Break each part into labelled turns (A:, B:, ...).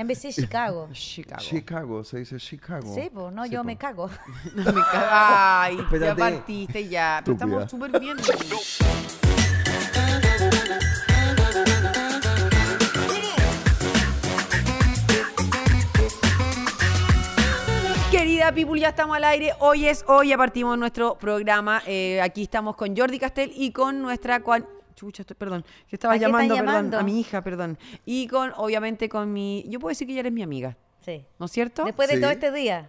A: En vez de Chicago. Chicago.
B: Chicago, se dice Chicago. Sí,
A: pues, no, yo me cago. no, me
B: cago. Ay, ya
C: partiste ya. estamos súper bien. Querida People, ya estamos al aire. Hoy es hoy, ya partimos nuestro programa. Eh, aquí estamos con Jordi Castel y con nuestra perdón, que estaba llamando, a mi hija, perdón. Y con, obviamente, con mi. Yo puedo decir que ella eres mi amiga. Sí. ¿No es cierto? Después de todo este día.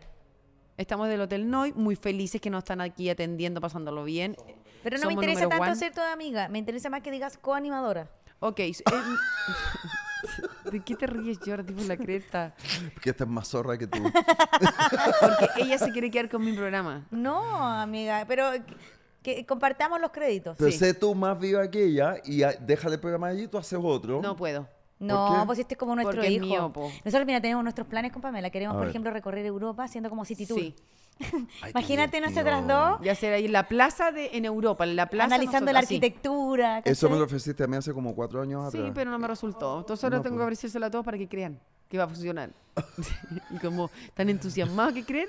C: Estamos del Hotel Noy, muy felices que nos están aquí atendiendo, pasándolo bien. Pero no me interesa tanto ser
A: tu amiga, me interesa más
C: que digas co-animadora. Ok. ¿De qué te ríes, Jordi, por la cresta?
B: Porque esta es más zorra que tú.
C: Porque ella se quiere quedar con mi programa.
A: No, amiga, pero que compartamos los créditos. Pero sé
B: tú más viva que ella y deja déjale programar allí, tú haces otro. No puedo.
A: No, pues este es como nuestro hijo. Nosotros, mira, tenemos nuestros planes con Pamela. Queremos, por ejemplo, recorrer Europa haciendo como City Tour. Sí.
C: Imagínate nosotras dos. Ya hacer ahí la plaza de, en Europa, la plaza. Analizando la arquitectura. Eso
B: me lo ofreciste a mí hace como cuatro años Sí, pero
C: no me resultó. Entonces ahora tengo que pues. ofrecérselo a todos para que crean que va a funcionar. y como tan entusiasmado que creen,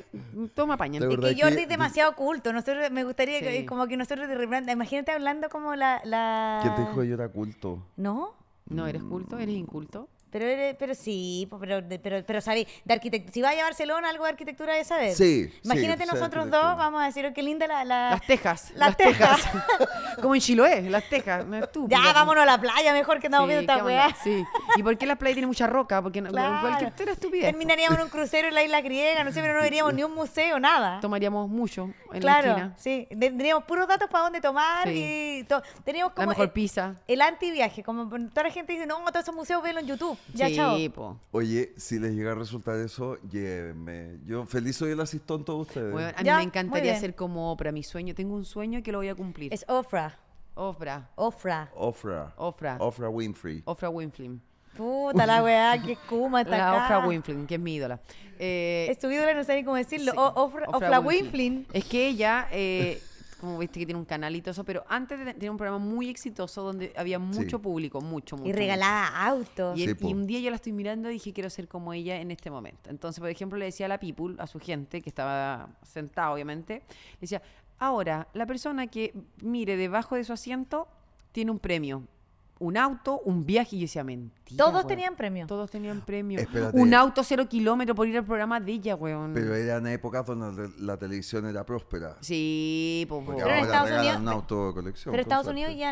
C: toma paña. que Jordi demasiado
A: culto. Nosotros, me gustaría que, como que nosotros de Imagínate hablando como la. la... ¿Quién te dijo que
C: yo era culto? No. No, eres culto, eres inculto.
A: Pero, pero sí, pero, pero, pero sabéis, de arquitectura, si va a Barcelona, algo de arquitectura de saber. Sí. Imagínate nosotros dos, vamos a decir, oh, qué linda la, Las
C: tejas. Las, tejas. Como en Chiloé, las tejas. ya, vámonos a la playa, mejor que andamos viendo esta weá. Sí. ¿Y por qué la playa tiene mucha roca? Porque era
A: estupidez. Terminaríamos en un crucero en la isla griega, no sé, pero no veríamos ni un museo, nada. Tomaríamos mucho en claro, la esquina. sí. Tendríamos puros datos para dónde tomar y todo, teníamos como... La mejor el, pizza. El antiviaje, como toda la gente dice, no, todos esos museos velo en YouTube. Ya,
B: Oye, si les llega a resultar eso, llévenme. Yo feliz soy el asistón todos ustedes. a mí me
C: encantaría ser como Oprah. Mi sueño, tengo un sueño que lo voy a cumplir. Es Ofra. Ofra. Oprah,
B: Oprah, Oprah, Oprah Winfrey. Oprah Winfrey.
A: Puta la weá, qué Kuma está la Ofra
C: Winfrey, que es mi ídola. Eh, es tu ídola, no sé ni cómo decirlo. Oprah ofra, Es que ella... Eh, como viste que tiene un canalito eso, pero antes tenía un programa muy exitoso donde había mucho público, mucho, mucho. Y regalaba autos. Y, y, un día yo la estoy mirando y dije, quiero ser como ella en este momento. Entonces, por ejemplo, le decía a la people, a su gente, que estaba sentada, obviamente, le decía, ahora, la persona que mire debajo de su asiento tiene un premio un auto, un viaje. Y yo decía, mentira. Todos tenían premio. Todos tenían premio. Eh, un auto cero kilómetro por ir al programa de ella, weón. Pero
B: eran épocas donde la televisión era próspera. Sí, pues, Porque pero ahora en Estados Unidos, un auto colección. Estados Unidos
C: ya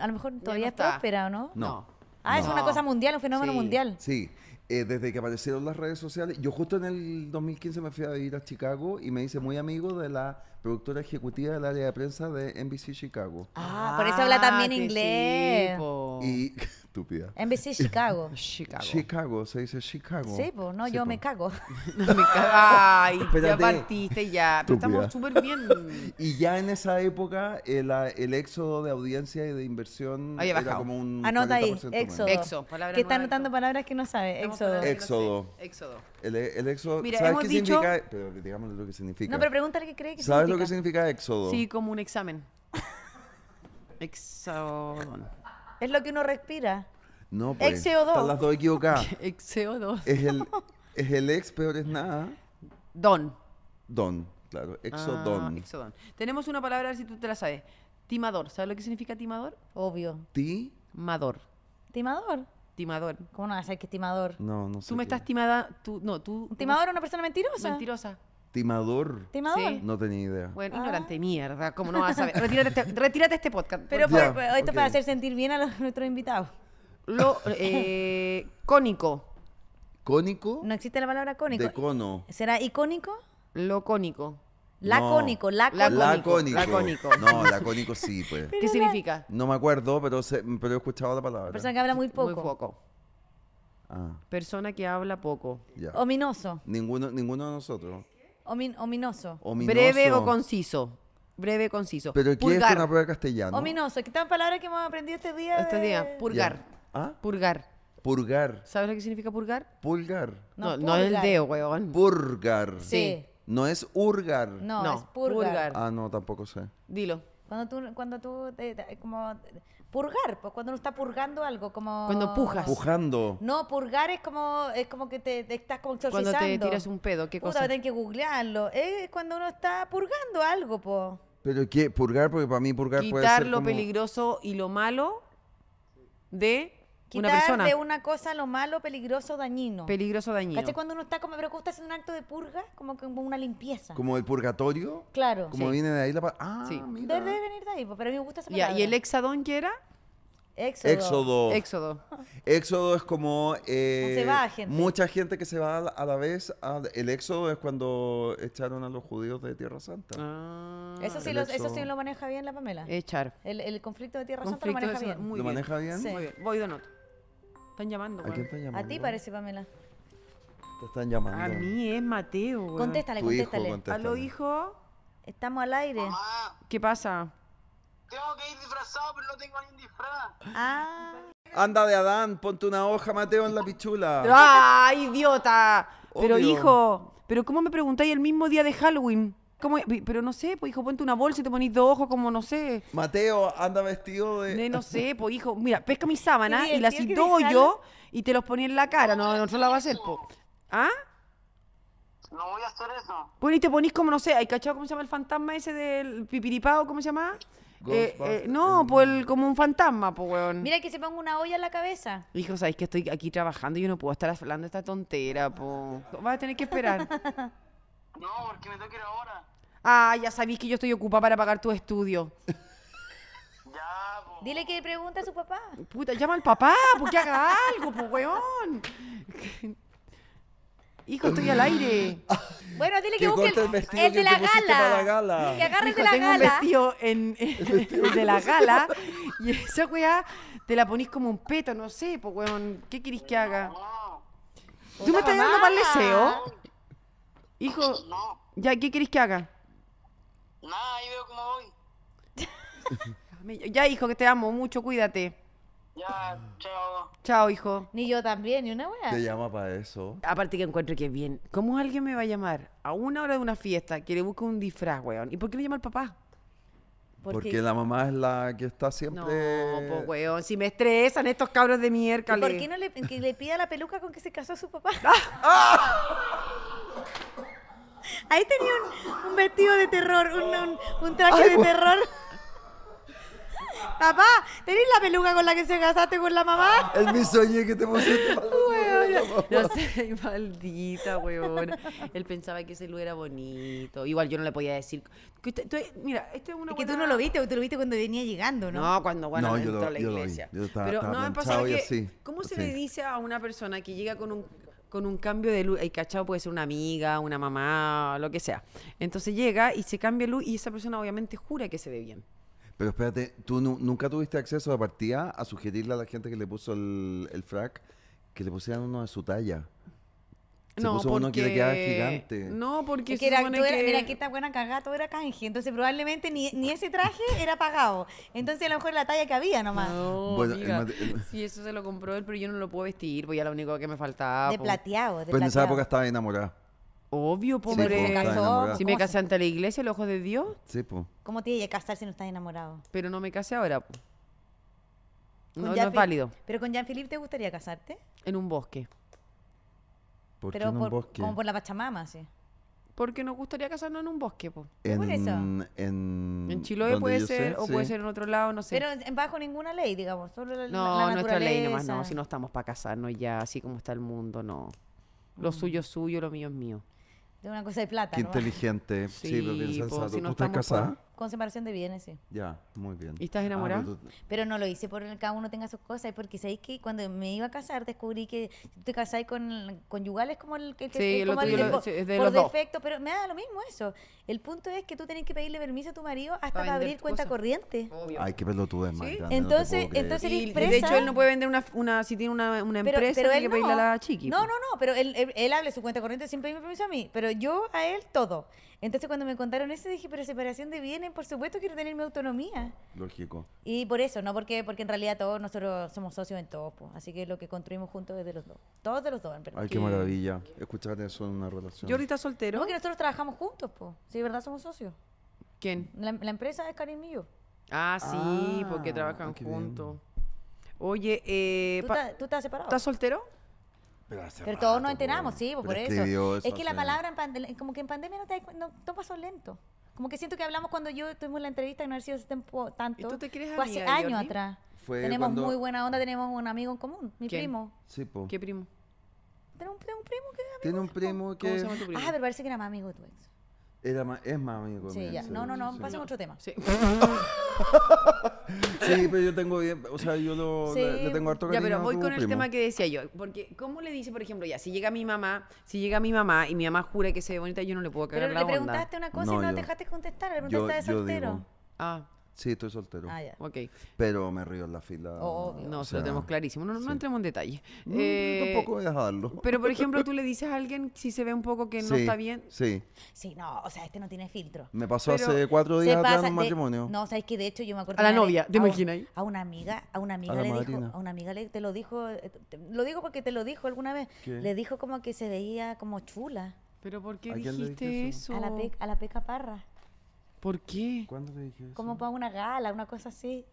C: a lo
A: mejor todavía es próspera, no? No.
B: Ah, es una cosa mundial, un fenómeno mundial. Sí. Eh, desde que aparecieron las redes sociales, yo justo en el 2015 me fui a vivir a Chicago y me hice muy amigo de la productora ejecutiva del área de prensa de NBC Chicago.
A: Ah, por eso habla también ah, inglés.
B: Y En vez de Chicago. Chicago. Chicago, se dice Chicago. Sí,
C: pues, no, yo pues. me cago. me cago. Ay, ya partiste ya. Pero estamos súper bien.
B: y ya en esa época, el, el éxodo de audiencia y de inversión Oye, era como Anota ah, ahí, éxodo. Éxodo. Que está
A: anotando palabras que no sabe. Éxodo. Éxodo.
B: El, el éxodo. Mira, ¿Sabes qué significa? Pero digamos lo que significa. No, pero pregúntale qué cree que ¿Sabes significa. ¿Sabes lo que significa éxodo? Sí,
C: como un examen. éxodo es lo que uno respira.
B: No, pues. Ex-CO2. Están las dos equivocadas.
C: Ex-CO2.
B: Es el, ex peor es nada. Don. Don, claro. Exodon. Ah,
C: exodon. Tenemos una palabra, a ver si tú te la sabes. Timador. ¿Sabes lo que significa timador? Obvio.
B: Timador.
C: ¿Timador? Timador. Timador. ¿Cómo no vas a saber que es timador?
B: No, no sé. Tú me estás
A: timada. Tú, no, tú. ¿Timador es una persona mentirosa? Mentirosa.
B: Timador. ¿Timador? No tenía idea.
C: Bueno, ah. ignorante mierda. como no vas a saber? Retírate, este, retírate este podcast.
A: Pero esto para hacer sentir bien a nuestros invitados. Lo, eh, cónico. ¿Cónico? No existe la palabra cónico. De cono. ¿Será icónico?
B: Lo
C: cónico.
A: Lacónico,
B: no, lacónico. Lacónico. No, lacónico sí, pues. ¿Qué significa? No me acuerdo, pero, se, pero he escuchado la palabra. Persona que
C: habla muy poco. Muy poco. Ah. Persona que habla
B: poco.
A: Ominoso.
B: Ninguno, ninguno de nosotros
A: ominoso. Breve o
B: conciso. Breve, conciso. Pero ¿qué es una prueba de castellano?
A: Ominoso. ¿Qué tal palabra que hemos aprendido este día?
B: Este día. purgar. ¿Ah? Purgar. ¿Purgar? ¿Sabes lo que significa purgar? Pulgar. No, No, es el dedo, weón. Purgar. Sí. No es urgar. No, es purgar. Ah, no, tampoco sé.
A: Dilo. Cuando tú, cuando tú como purgar, pues cuando uno está purgando algo, como... Cuando pujas.
B: Pujando.
A: No, purgar es como, es como que te, estás como Cuando te tiras un pedo, ¿qué cosa? Puta, que googlearlo. Es cuando uno está purgando algo, pues.
B: Pero ¿qué? ¿Purgar? Porque para mí purgar Quitar puede ser lo
A: peligroso
C: y lo malo
A: de...
B: Quitar de
A: una cosa lo malo, peligroso, dañino.
B: Peligroso, dañino. ¿Cachai? Cuando
A: uno está como, pero que está haciendo un acto de purga, como una limpieza. Como el
B: purgatorio. Claro. Como viene de ahí la Ah, sí.
C: Debe, venir de ahí, pero a mí me gusta esa
B: palabra. ¿Y el hexadón qué era?
C: Éxodo. Éxodo. Éxodo.
B: es eh, como se va, gente. mucha gente que se va a la, vez. el éxodo es cuando echaron a los judíos de Tierra Santa. Ah. eso, sí lo, eso sí lo
A: maneja bien la Pamela. Echar. El, conflicto de Tierra Santa lo maneja bien.
C: Muy ¿Lo maneja bien? Sí. Muy bien. Voy de noto
A: están llamando, ¿A quién están llamando? A ti parece, Pamela.
B: Te están llamando. A mí es Mateo, güey. Contéstale, contéstale. A
A: hijo. Estamos al aire.
B: ¿Qué pasa? tengo que ir disfrazado, pero no tengo ni disfraz. Ah, Anda de Adán, ponte una hoja, Mateo, en la pichula.
C: ¡Ah, idiota! Pero, hijo, ¿pero cómo me preguntáis el mismo día de Halloween? pero no sé, pues hijo, ponte una bolsa y te ponís dos ojos, como no sé.
B: Mateo
C: anda vestido de. no sé, pues hijo, mira, pesca mi sábana y, la si doy yo y te los ponía en la cara. No, no, se la va a hacer, pues. ¿Ah? No voy a hacer eso. Bueno, y te ponís como, no sé, ¿hay cachado cómo se llama el fantasma ese del pipiripao? ¿Cómo se llama? Eh, eh, no, pues el, como un fantasma, pues weón. Mira
A: que se ponga una olla en la cabeza.
C: Hijo, sabes que estoy aquí trabajando y yo no puedo estar hablando esta tontera, pues. Vas a tener que esperar.
A: no, porque me tengo que ir ahora
C: ah, ya sabéis que yo estoy ocupada para pagar tu estudio.
A: Dile que pregunte a su
C: papá. Puta, llama al papá, porque haga algo, pues, weón. Hijo, estoy al aire. Bueno, dile que, busque el, de la gala. Que agarre Hijo, la tengo un vestido en, el de la gala y esa weá te la ponís como un peto, no sé, po, weón. ¿Qué querís que haga? ¿Tú me estás dando mal deseo? Hijo, ya, ¿qué querís que haga? Nada, ahí veo cómo voy. ya, hijo, que te amo mucho, cuídate. Ya, chao. Chao, hijo. Ni yo también, ni una wea. Te
B: llama para eso.
C: Aparte que encuentro que es bien. ¿Cómo alguien me va a llamar a una hora de una fiesta que le busque un disfraz, weón? ¿Y por qué le llama el papá? Porque, la
B: mamá es la que está siempre. No, pues
C: weón, si me estresan estos cabros de mierda. ¿Por qué no
A: le, pida la peluca con que se casó su papá? Ah.
C: Ahí tenía un, vestido de terror,
A: un, traje de terror. Papá, ¿tenés la peluca con la que se casaste con la mamá?
B: Es mi sueño que te pusiste. no sé,
C: maldita, weón. Él pensaba que ese lugar era bonito. Igual yo no le podía decir. Que tú, mira, esto es una. Es que tú no lo viste, tú lo viste cuando venía llegando, ¿no? No, cuando bueno, no, entró a la iglesia. Yo estaba, Pero no me pasa que. ¿Cómo se le dice a una persona que llega con un con un cambio de luz. El cachado puede ser una amiga, una mamá, lo que sea. Entonces llega y se cambia luz y esa persona obviamente jura que se ve bien.
B: Pero espérate, ¿tú nunca tuviste acceso a partida a sugerirle a la gente que le puso el, el frac que le pusieran uno de su talla? Se no, porque... que le gigante.
A: No, porque era, que... Mira, esta buena cagada todo era canje. Entonces, probablemente ni, ese traje era pagado. Entonces, a lo mejor la talla que había nomás. No,
B: bueno,
C: eso se lo compró él, pero yo no lo puedo vestir, pues ya lo único que me faltaba. De plateado, de Pues en esa época
B: estaba enamorada. Obvio, pobre. si me casé
C: ante la iglesia, el ojo de Dios. Sí, po. ¿Cómo tiene que casar si no estás enamorado? Pero no me casé ahora, No, no es válido.
A: Pero con Jean-Philippe, ¿te gustaría casarte?
C: En un bosque.
B: Pero como por
C: la Pachamama, sí. Porque nos gustaría casarnos en un bosque, pues.
B: En, por eso? En, en Chiloé puede ser, o puede ser
C: en otro lado, no sé. Pero bajo ninguna ley, digamos,
A: la, No, nuestra ley nomás, no, si
C: no estamos para casarnos ya, así como está el mundo, no. Lo mm. suyo es suyo, lo mío es mío.
A: De una cosa de plata, Qué inteligente. Sí,
B: pero bien sensato. ¿tú estás
A: con separación de bienes, sí.
B: Ya, muy bien. ¿Y estás ah, enamorado?
A: pero, no lo hice por el cada uno tenga sus cosas, y porque sabéis que cuando me iba a casar descubrí que te casáis con conyugales como el que, por los defecto, pero me da lo mismo eso. El punto es que tú tenés que pedirle permiso a tu marido hasta para, abrir cuenta corriente.
B: Ay, qué pelotudo es más Entonces, entonces
A: de hecho él no puede
C: vender una, una si tiene una, empresa pero tiene que pedirle a la chiqui. No, pues. no,
A: no, pero él, él, abre su cuenta corriente sin pedirme permiso a mí, pero yo a él todo. Entonces cuando me contaron eso dije, pero separación de bienes, por supuesto quiero tener mi autonomía. Lógico. Y por eso, ¿no? Porque, porque en realidad todos nosotros somos socios en todo, pues. así que lo que construimos juntos es de los dos. Todos de los dos, en Ay, qué,
B: maravilla. Escuchar eso en una relación. Yo
A: ahorita soltero. No, que nosotros trabajamos juntos, pues. Sí, ¿verdad? Somos socios. ¿Quién? La, empresa es Karim y
B: Ah, sí, ah, porque trabajan ah, juntos.
C: Oye, eh,
A: ¿Tú, estás separado? ¿Estás soltero? Pero, todos nos enteramos, sí, pues, por eso. Es que la palabra, en pandemia, como que en pandemia no, te, todo pasó lento. Como que siento que hablamos cuando yo tuvimos la entrevista y no ha sido tiempo tanto. hace años atrás. tenemos muy buena onda, tenemos un amigo en común, mi primo.
B: Sí, po. ¿Qué primo? Tiene un, primo que Tiene un primo que... Ah, primo? Ah,
A: pero parece que era más amigo de tu ex.
B: Era más, es más amigo Sí, ya. No, no,
C: no, sí. pasemos a otro tema. Sí.
B: Sí, pero yo tengo bien, o sea, yo lo, le, tengo harto cariño Ya, pero voy con el tema que
C: decía yo. Porque, ¿cómo le dice, por ejemplo, ya, si llega mi mamá, si llega mi mamá y mi mamá jura que se ve bonita, yo no le puedo cagar Pero la le preguntaste una
B: cosa y No, dejaste
A: contestar,
C: le Yo- preguntaste de soltero. Ah,
B: Sí, estoy soltero. Ah, ya. Ok. Pero me río en la fila. no,
C: se lo tenemos clarísimo. No, entremos en detalle. tampoco voy a dejarlo. Eh, pero, por ejemplo, tú le dices a alguien si se ve un poco que no está bien. Sí. Sí, no, o sea, este no tiene filtro. Me pasó
B: hace cuatro días atrás un matrimonio.
A: No, sabes que de hecho yo me acuerdo. A la novia, te imaginas. A una amiga, a una amiga le dijo, a una amiga le, te lo dijo, lo digo porque te lo dijo alguna vez. ¿Qué? Le dijo como que se veía como chula.
C: ¿Pero por qué dijiste
B: eso?
A: A, la a la Peca Parra.
B: ¿Por qué? ¿Cuándo te dije eso? Como
A: para una gala, una cosa así.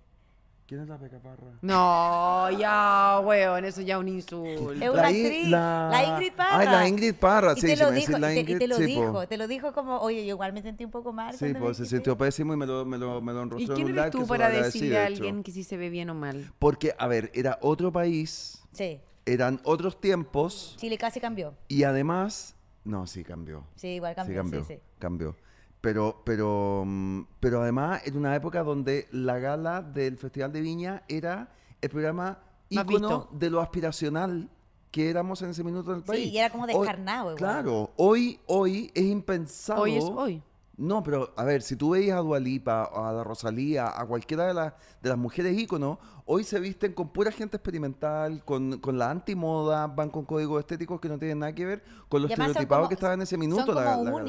B: ¿Quién es la Peca Parra?
C: No, ya, weón, eso ya es un insulto. Es una actriz. La... Ingrid Parra. Ay,
A: la Ingrid Parra, sí, te me dijo, la Ingrid, y te, lo dijo, te lo dijo como, oye, yo igual me sentí un poco mal. Sí, pues
B: se sintió pésimo y me lo, me lo, me lo enrostró ¿Y quién eres tú para decirle a alguien
C: que si se ve bien o mal?
B: Porque, a ver, era otro país. Sí. Eran otros tiempos.
C: Sí, le casi cambió.
B: Y además, no, sí cambió.
A: Sí, igual cambió. Sí, cambió. Sí, sí.
B: Cambió. Pero, pero, mm, pero además en una época donde la gala del Festival de Viña era el programa ícono de lo aspiracional que éramos en ese minuto del país. Sí, era como descarnado. claro, hoy, hoy es impensable Hoy es hoy no, pero a ver, si tú veías a Dualipa, a la Rosalía, a cualquiera de, las de las mujeres íconos, hoy se visten con pura gente experimental, con, con la antimoda, van con códigos estéticos que no tienen nada que ver con los estereotipados que estaban en ese minuto. Son la, como la, la, como,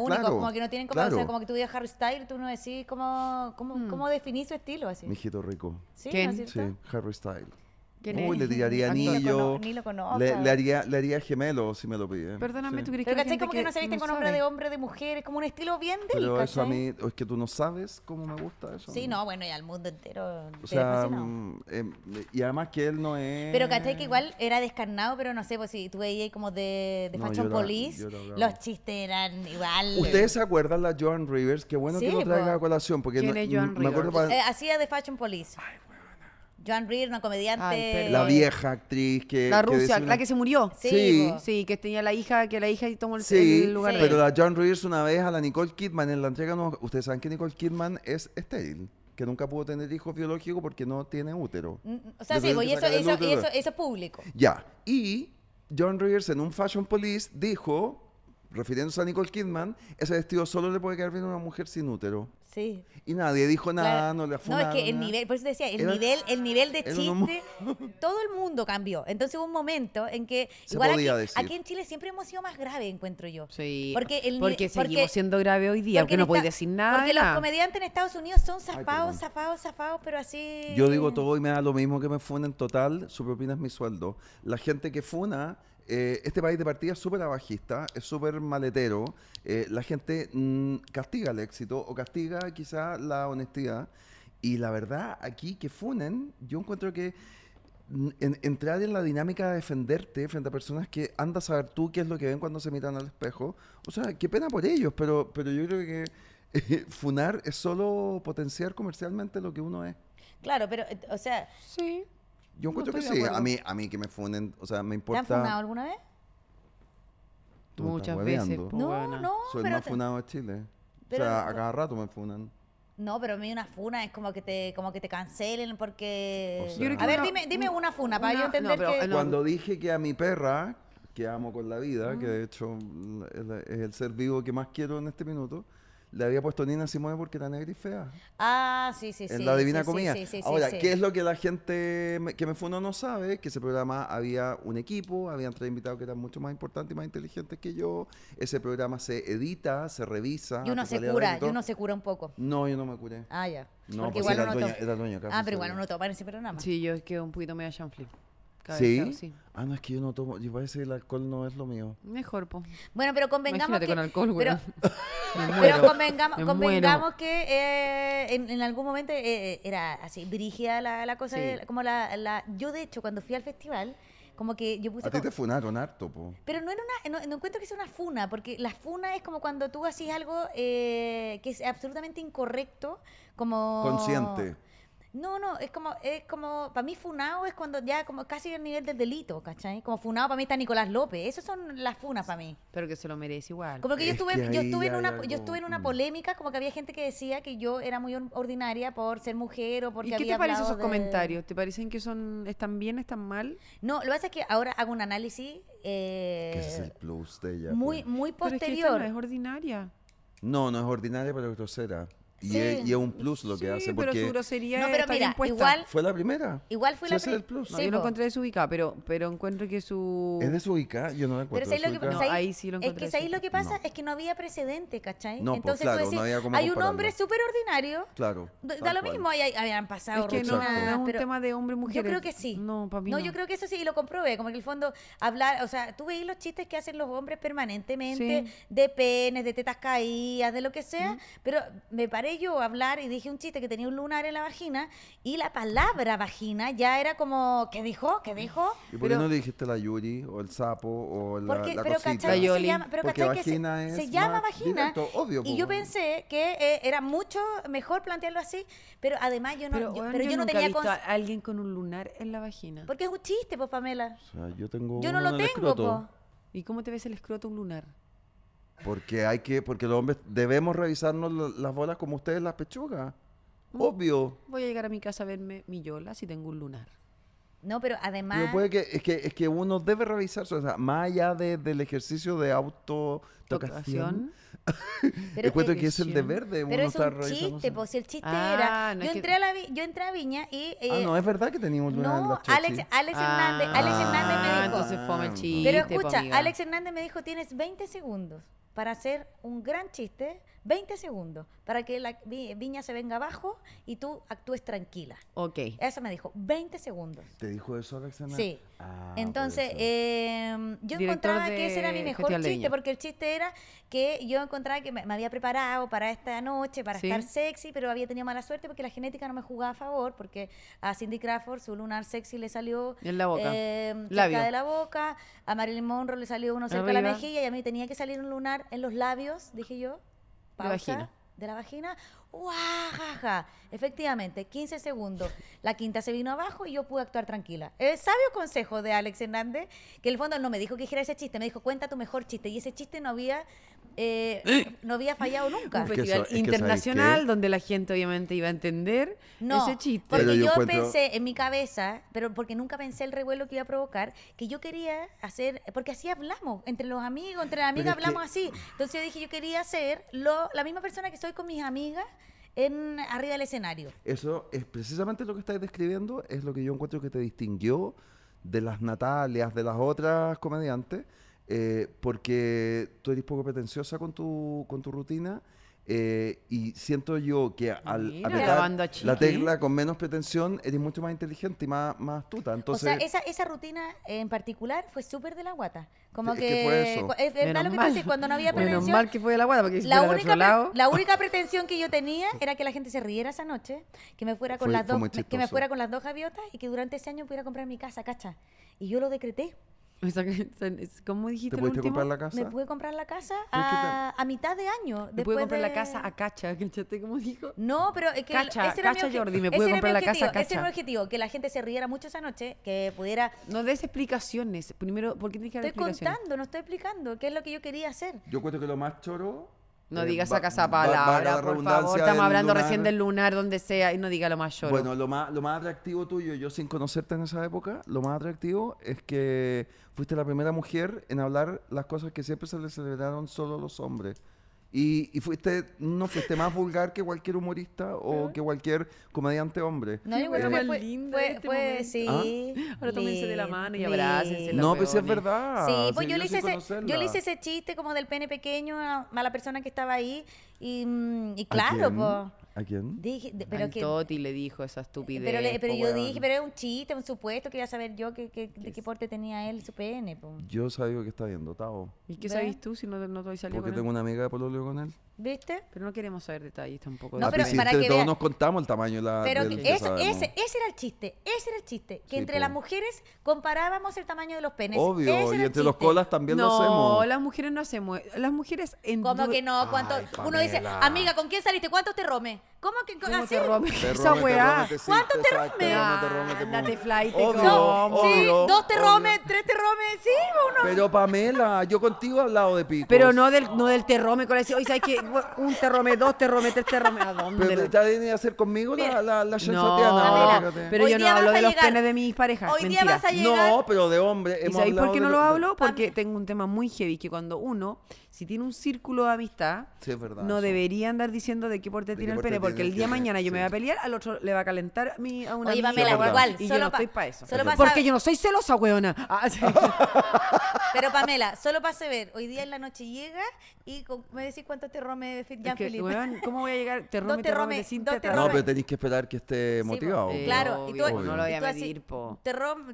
B: único, claro, como que no tienen como, o sea, como
A: que tú digas Harry Styles, tú no decís cómo, cómo, mm. cómo definís su estilo así. Mijito rico. Sí, ¿Quién? sí,
B: Harry Styles. Uy, le tiraría anillo. Le, haría, le haría gemelo si me lo pide. Perdóname, tú crees que. Pero ¿cachai? Como que no se viste con hombre de
A: hombre, de mujer, es como un estilo bien delicado. Pero eso a mí,
B: es que tú no sabes cómo me gusta eso. Sí, no,
A: bueno, y al mundo entero. O sea,
B: mm, em, y además que él no es. Pero ¿cachai? Que igual
A: era descarnado, pero no sé, pues si tú veías como de, de Fashion Police, los chistes eran igual. ¿Ustedes
B: se acuerdan la Joan Rivers? Qué bueno que lo traigan a colación, porque. ¿Quién es mm, Joan Rivers? Eh,
A: hacía de Fashion Police. Ay, John
C: Rears, una comediante. la
B: vieja actriz que. La Rusia, la que se
C: murió. Sí. Sí, que tenía la hija, que la hija tomó el, lugar. Sí. Pero
B: la John Rears una vez a la Nicole Kidman en la entrega. No, Ustedes saben que Nicole Kidman es estéril. Que nunca pudo tener hijos biológicos porque no tiene útero.
A: Mm, mm, o sea, sí, y eso, eso, eso, eso, es público.
B: Ya. Y John Rears en un Fashion Police dijo, refiriéndose a Nicole Kidman, ese vestido solo le puede quedar bien a una mujer sin útero. Sí. Y nadie dijo nada, no le afundó. No, es que el nivel, por eso decía, el nivel, de chiste,
A: todo el mundo cambió. Entonces hubo un momento en que igual aquí, en Chile siempre hemos sido más grave, encuentro yo.
B: Sí. Porque, el, porque seguimos porque, siendo grave hoy día, porque, no podéis decir nada. Porque los
A: comediantes en Estados Unidos son zafados, zafados, zafados, pero así. Yo digo todo
B: y me da lo mismo que me funen total, su propina es mi sueldo. La gente que funa eh, este país de partida es súper abajista, es súper maletero. Eh, la gente mm, castiga el éxito o castiga quizá la honestidad. Y la verdad, aquí que funen, yo encuentro que mm, entrar en la dinámica de defenderte frente a personas que andas a saber tú qué es lo que ven cuando se miran al espejo. O sea, qué pena por ellos, pero, pero yo creo que funar es solo potenciar comercialmente lo que uno es.
A: Claro, pero, eh, o sea, sí.
B: Yo encuentro que sí. A mí, a mí que me funen, o sea, me importa. ¿Te han funado alguna vez? Muchas veces. Pues, no, no. Soy pero más funado de Chile. o sea, a cada rato me funan.
A: No, pero a mí una funa es como que te, como que te cancelen porque. a ver, dime, dime una funa para yo entender no, que. Cuando
B: dije que a mi perra, que amo con la vida, que de hecho es el ser vivo que más quiero en este minuto, le había puesto Nina Simone porque era negra y fea. Ah, sí, sí, sí. En la Divina sí, Comida. Sí, Ahora, ¿qué es lo que la gente que me uno no sabe? Que ese programa había un equipo, habían tres invitados que eran mucho más importantes y más inteligentes que yo. Ese programa se edita, se revisa. Y uno se cura, y uno se cura un poco. No, yo no me curé. Ah, ya. No, porque pues igual era, uno dueño, era dueño, Ah, pero pues, igual uno toma
C: en ese programa. Sí, yo es que un poquito medio chanflip. ¿Sí? Vez, ¿Sí?
B: Ah, no, es que yo no tomo. Yo parece que el alcohol no es lo mío.
C: Mejor, po. Bueno, pero convengamos. Imagínate que, con alcohol, güey. Pero, Pero convengamos, convengamos
A: que eh, en, algún momento eh, eh, era así, brígida la, cosa, como la, Yo, de hecho, cuando fui al festival como que yo puse... A ti
B: funaron harto, po.
A: Pero no una... encuentro que sea una funa, porque la funa es como cuando tú haces algo que es absolutamente incorrecto, como... Consciente. No, no, es como, es como, para mí funado es cuando ya como casi el nivel del delito, ¿cachai? Como funado para mí está Nicolás López, esas son
C: las funas para mí. Pero que se lo merece igual. Como que yo estuve, yo estuve en una, yo estuve en una
A: polémica, como que había gente que decía que yo era muy ordinaria por ser mujer o porque ¿Y qué te parecen esos comentarios?
C: ¿Te parecen que son, están bien, están mal? No, lo que pasa es que ahora hago un análisis. Eh, es el
B: plus de ella.
C: Muy, pues. muy posterior. es que no es ordinaria.
B: No, no es ordinaria, pero es grosera. Y, es, un plus lo que hace. Porque pero su
C: grosería no, pero mira, igual
B: fue la primera.
C: Igual fue la primera. el plus. No, yo lo encontré desubicada, pero, pero encuentro que su. Es de
B: su desubicada, yo no la encuentro.
A: Pero ahí sí lo encontré. Es que ahí lo que pasa es que no había precedente, ¿cachai? Pues Entonces pues, claro, hay un hombre súper ordinario.
B: Claro. Da lo mismo, ahí
A: habían pasado. Es que no, es un tema de hombre-mujer. Yo creo que sí. No, para No, yo creo que eso sí, y lo comprobé. Como que en el fondo, hablar, o sea, tú veis los chistes que hacen los hombres permanentemente de penes, de tetas caídas, de lo que sea, pero me parece yo hablar y dije un chiste que tenía un lunar en la vagina y la palabra vagina ya era como, ¿qué dijo? ¿Qué dijo?
B: ¿Y por qué no dijiste la Yuri o el sapo o la, porque, la pero cosita? la Yoli. llama, pero porque vagina que se, es se llama vagina. y yo
A: pensé que eh, era mucho mejor plantearlo así, pero además yo no, pero, yo, pero yo, no tenía visto a
C: alguien con un lunar en la vagina. Porque es un chiste, pues Pamela.
B: yo tengo Yo no lo tengo,
C: ¿Y cómo te ves el escroto un lunar?
B: Porque hay que, porque los hombres debemos revisarnos las bolas como ustedes las pechugas. Mm. Obvio.
C: Voy a llegar a mi casa a verme mi yola si tengo un lunar. No, pero además.
B: es, que, es que uno debe revisarse, o sea, más allá del ejercicio de auto autotocación.
A: cuento que es el deber
B: de uno pero es un chiste,
A: pues si el chiste ah, era. yo, entré a Viña y. Eh, ah, no, es
B: verdad que teníamos
C: lunar. No, Alex, Alex ah, Hernández, Alex Hernández me ah, dijo. entonces chiste. Pero escucha, Alex
A: Hernández me dijo: tienes 20 segundos para hacer un gran chiste 20 segundos para que la viña se venga abajo y tú actúes tranquila. Ok. Eso me dijo, 20 segundos.
B: ¿Te dijo eso, Alexandra? Sí. Ah,
A: Entonces, em, yo encontraba que ese era mi mejor chiste, porque el chiste era que yo encontraba que me, había preparado para esta noche, para estar sexy, pero había tenido mala suerte porque la genética no me jugaba a favor, porque a Cindy Crawford su lunar sexy le salió... En la boca. Em, cerca de la boca, a Marilyn Monroe le salió uno cerca de la mejilla y a mí tenía que salir un lunar en los labios, dije yo. De la de la vagina. jaja. Efectivamente, 15 segundos. La quinta se vino abajo y yo pude actuar tranquila. El sabio consejo de Alex Hernández, que el fondo no me dijo que dijera ese chiste, me dijo, cuenta tu mejor chiste. Y ese chiste no había eh, no había fallado nunca. internacional
C: donde la gente obviamente iba a entender ese chiste. Porque yo, pensé
A: en mi cabeza, pero porque nunca pensé el revuelo que iba a provocar, que yo quería hacer, porque así hablamos, entre los amigos, entre las amigas hablamos así. Entonces yo dije, yo quería ser lo, la misma persona que estoy con mis amigas en arriba del escenario.
B: Eso es precisamente lo que estás describiendo, es lo que yo encuentro que te distinguió de las Natalias, de las otras comediantes eh, porque tú eres poco pretenciosa con tu, con tu rutina. Eh, y siento yo que ah, al Mira, la tecla con menos pretensión eres mucho más inteligente y más, astuta. Entonces, o sea, esa,
A: esa rutina en particular fue súper de la guata. Como que, fue eso. es verdad lo que pasó cuando no había pretensión. Menos mal
B: que fue de la guata, porque la única, la
A: única pretensión que yo tenía era que la gente se riera esa noche, que me fuera con las dos, que me fuera con las dos gaviotas y que durante ese año pudiera comprar mi casa, cacha. Y yo lo decreté.
C: ¿Cómo dijiste? ¿Te pudiste comprar la casa? Me pude
A: comprar la casa a, mitad de año. Me pude comprar la casa
C: a Cacha, ¿cachaste como dijo?
A: No, pero es que Cacha, Jordi, me pude comprar la casa a Cacha. Ese era mi objetivo, que la gente se riera
C: mucho esa noche, que pudiera... No des explicaciones. Primero, ¿por qué tienes que dar Estoy contando,
A: no estoy explicando qué es lo que yo quería hacer.
B: Yo cuento que lo más choro no eh, digas a casa esa palabra, por favor. Estamos hablando recién del
C: lunar, donde sea, y no diga lo mayor. Bueno,
B: lo más, lo más atractivo tuyo, yo sin conocerte en esa época, lo más atractivo es que fuiste la primera mujer en hablar las cosas que siempre se le celebraron solo los hombres. Y, y, fuiste, no fuiste más vulgar que cualquier humorista o ¿Ah? que cualquier comediante hombre. No, yo creo que
C: fue, este sí. ¿Ah? Ahora tómense de la mano y abrácense. No, pero pues, sí es verdad. Sí, pues yo, le hice ese, yo le hice ese
A: chiste como del pene pequeño a, la persona que estaba ahí. y mm, claro, pues.
B: ¿A
C: quién? Dije,
B: le dijo esa estupidez. Pero, yo dije,
A: pero era un chiste, un supuesto, quería saber yo de qué porte tenía él su pene.
B: Yo sabía que estaba bien dotado.
C: ¿Y qué sabes tú si no, no te salido Porque tengo
B: una amiga de pololeo con él.
C: ¿Viste? Pero no queremos saber detalles tampoco. No, ah, pero para que todos nos
B: contamos el tamaño de la. Pero ese, era
C: el chiste, ese era el
A: chiste. Que entre las mujeres comparábamos el tamaño de los penes. Obvio, y entre
B: los colas también lo hacemos. No,
C: las mujeres no hacemos. Las mujeres en ¿Cómo que no, uno
A: dice, amiga, ¿con quién saliste? ¿Cuántos
C: te ¿Cómo que con así? Esa weá. ¿Cuántos te romé? Andate flight. No, sí, dos te tres te sí, uno. Pero
B: Pamela, yo contigo he hablado de pico. Pero no del,
C: no del te con Oye, ¿sabes qué? un terrome, dos terrome, tres terrome. ¿A dónde? Pero
B: ya viene a hacer conmigo la, la, la chanzoteana. No, pero yo no hablo de los penes de mis
C: parejas. Hoy día vas a llegar. No,
B: pero de hombre. ¿Y por qué no lo
C: hablo? Porque tengo un tema muy heavy que cuando uno si tiene un círculo de amistad, no debería andar diciendo de qué porte tiene el pene, porque el día mañana yo me voy a pelear, al otro le va a calentar a, mí, a una Oye, amiga, igual, y yo no estoy para eso. porque yo no soy celosa, weona. Ah,
A: pero Pamela, solo para ver, hoy día en la noche llega y me decís cuánto te rome de Jean Philippe. ¿Cómo voy a llegar?
C: Te te
B: No, pero tenéis que esperar que esté motivado. claro, y tú, no lo voy a medir, po.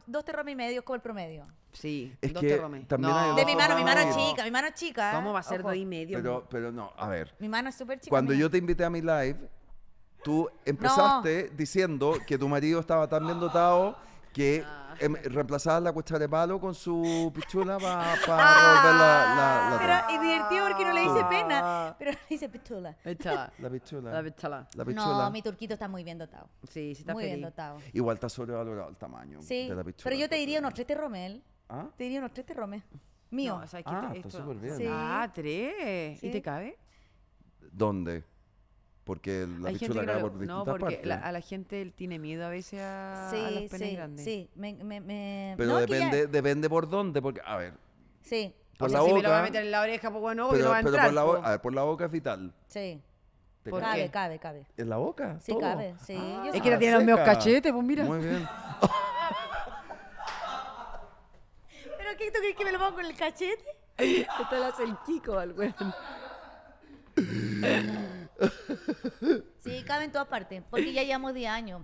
A: dos te y medio es como el promedio.
B: Sí, es dos que de mi mano, mi mano chica,
A: mi mano chica va a ser dos y medio? Pero,
B: pero no, a ver. Mi
A: mano es súper chica. Cuando yo
B: te invité a mi live, tú empezaste diciendo que tu marido estaba tan bien dotado que ah. em, reemplazaba la cuesta de palo con su pichula para pa romper la, la, la, Pero, divertido porque no le dice pena, pero
A: le dice pichula. La pichula. La pichula. La pichula. No, mi turquito está muy bien dotado.
B: Sí, sí está Muy bien dotado. Igual está sobrevalorado el tamaño Sí, de la pichula. pero yo te
A: diría unos tres Romel. ¿Ah? Te diría unos tres Romel. Mío. No, o sea, ah,
B: está súper bien. Sí. Ah,
C: tres. ¿Y te cabe?
B: ¿Dónde? Porque la pichula cae por distintas No, porque partes.
C: a la gente le tiene miedo a veces a, sí, a los penes sí, grandes. Sí, me, me, me... Pero depende,
B: depende por dónde, porque, a ver. Sí. Por o sea, si me lo va a meter
C: en la oreja, pues bueno, pero, lo va a entrar. Pero por la, boca, pues.
B: a ver, por la boca es vital. Sí. Cabe, cabe, cabe, cabe. ¿En la boca? Sí,
C: cabe, sí. Ah, es que la tienen los mejores cachetes, pues mira. Muy bien.
A: qué tú crees que me lo pongo con el cachete? Esto
C: lo hace el chico al weón.
A: Sí, cabe en todas partes, porque ya llevamos 10 años.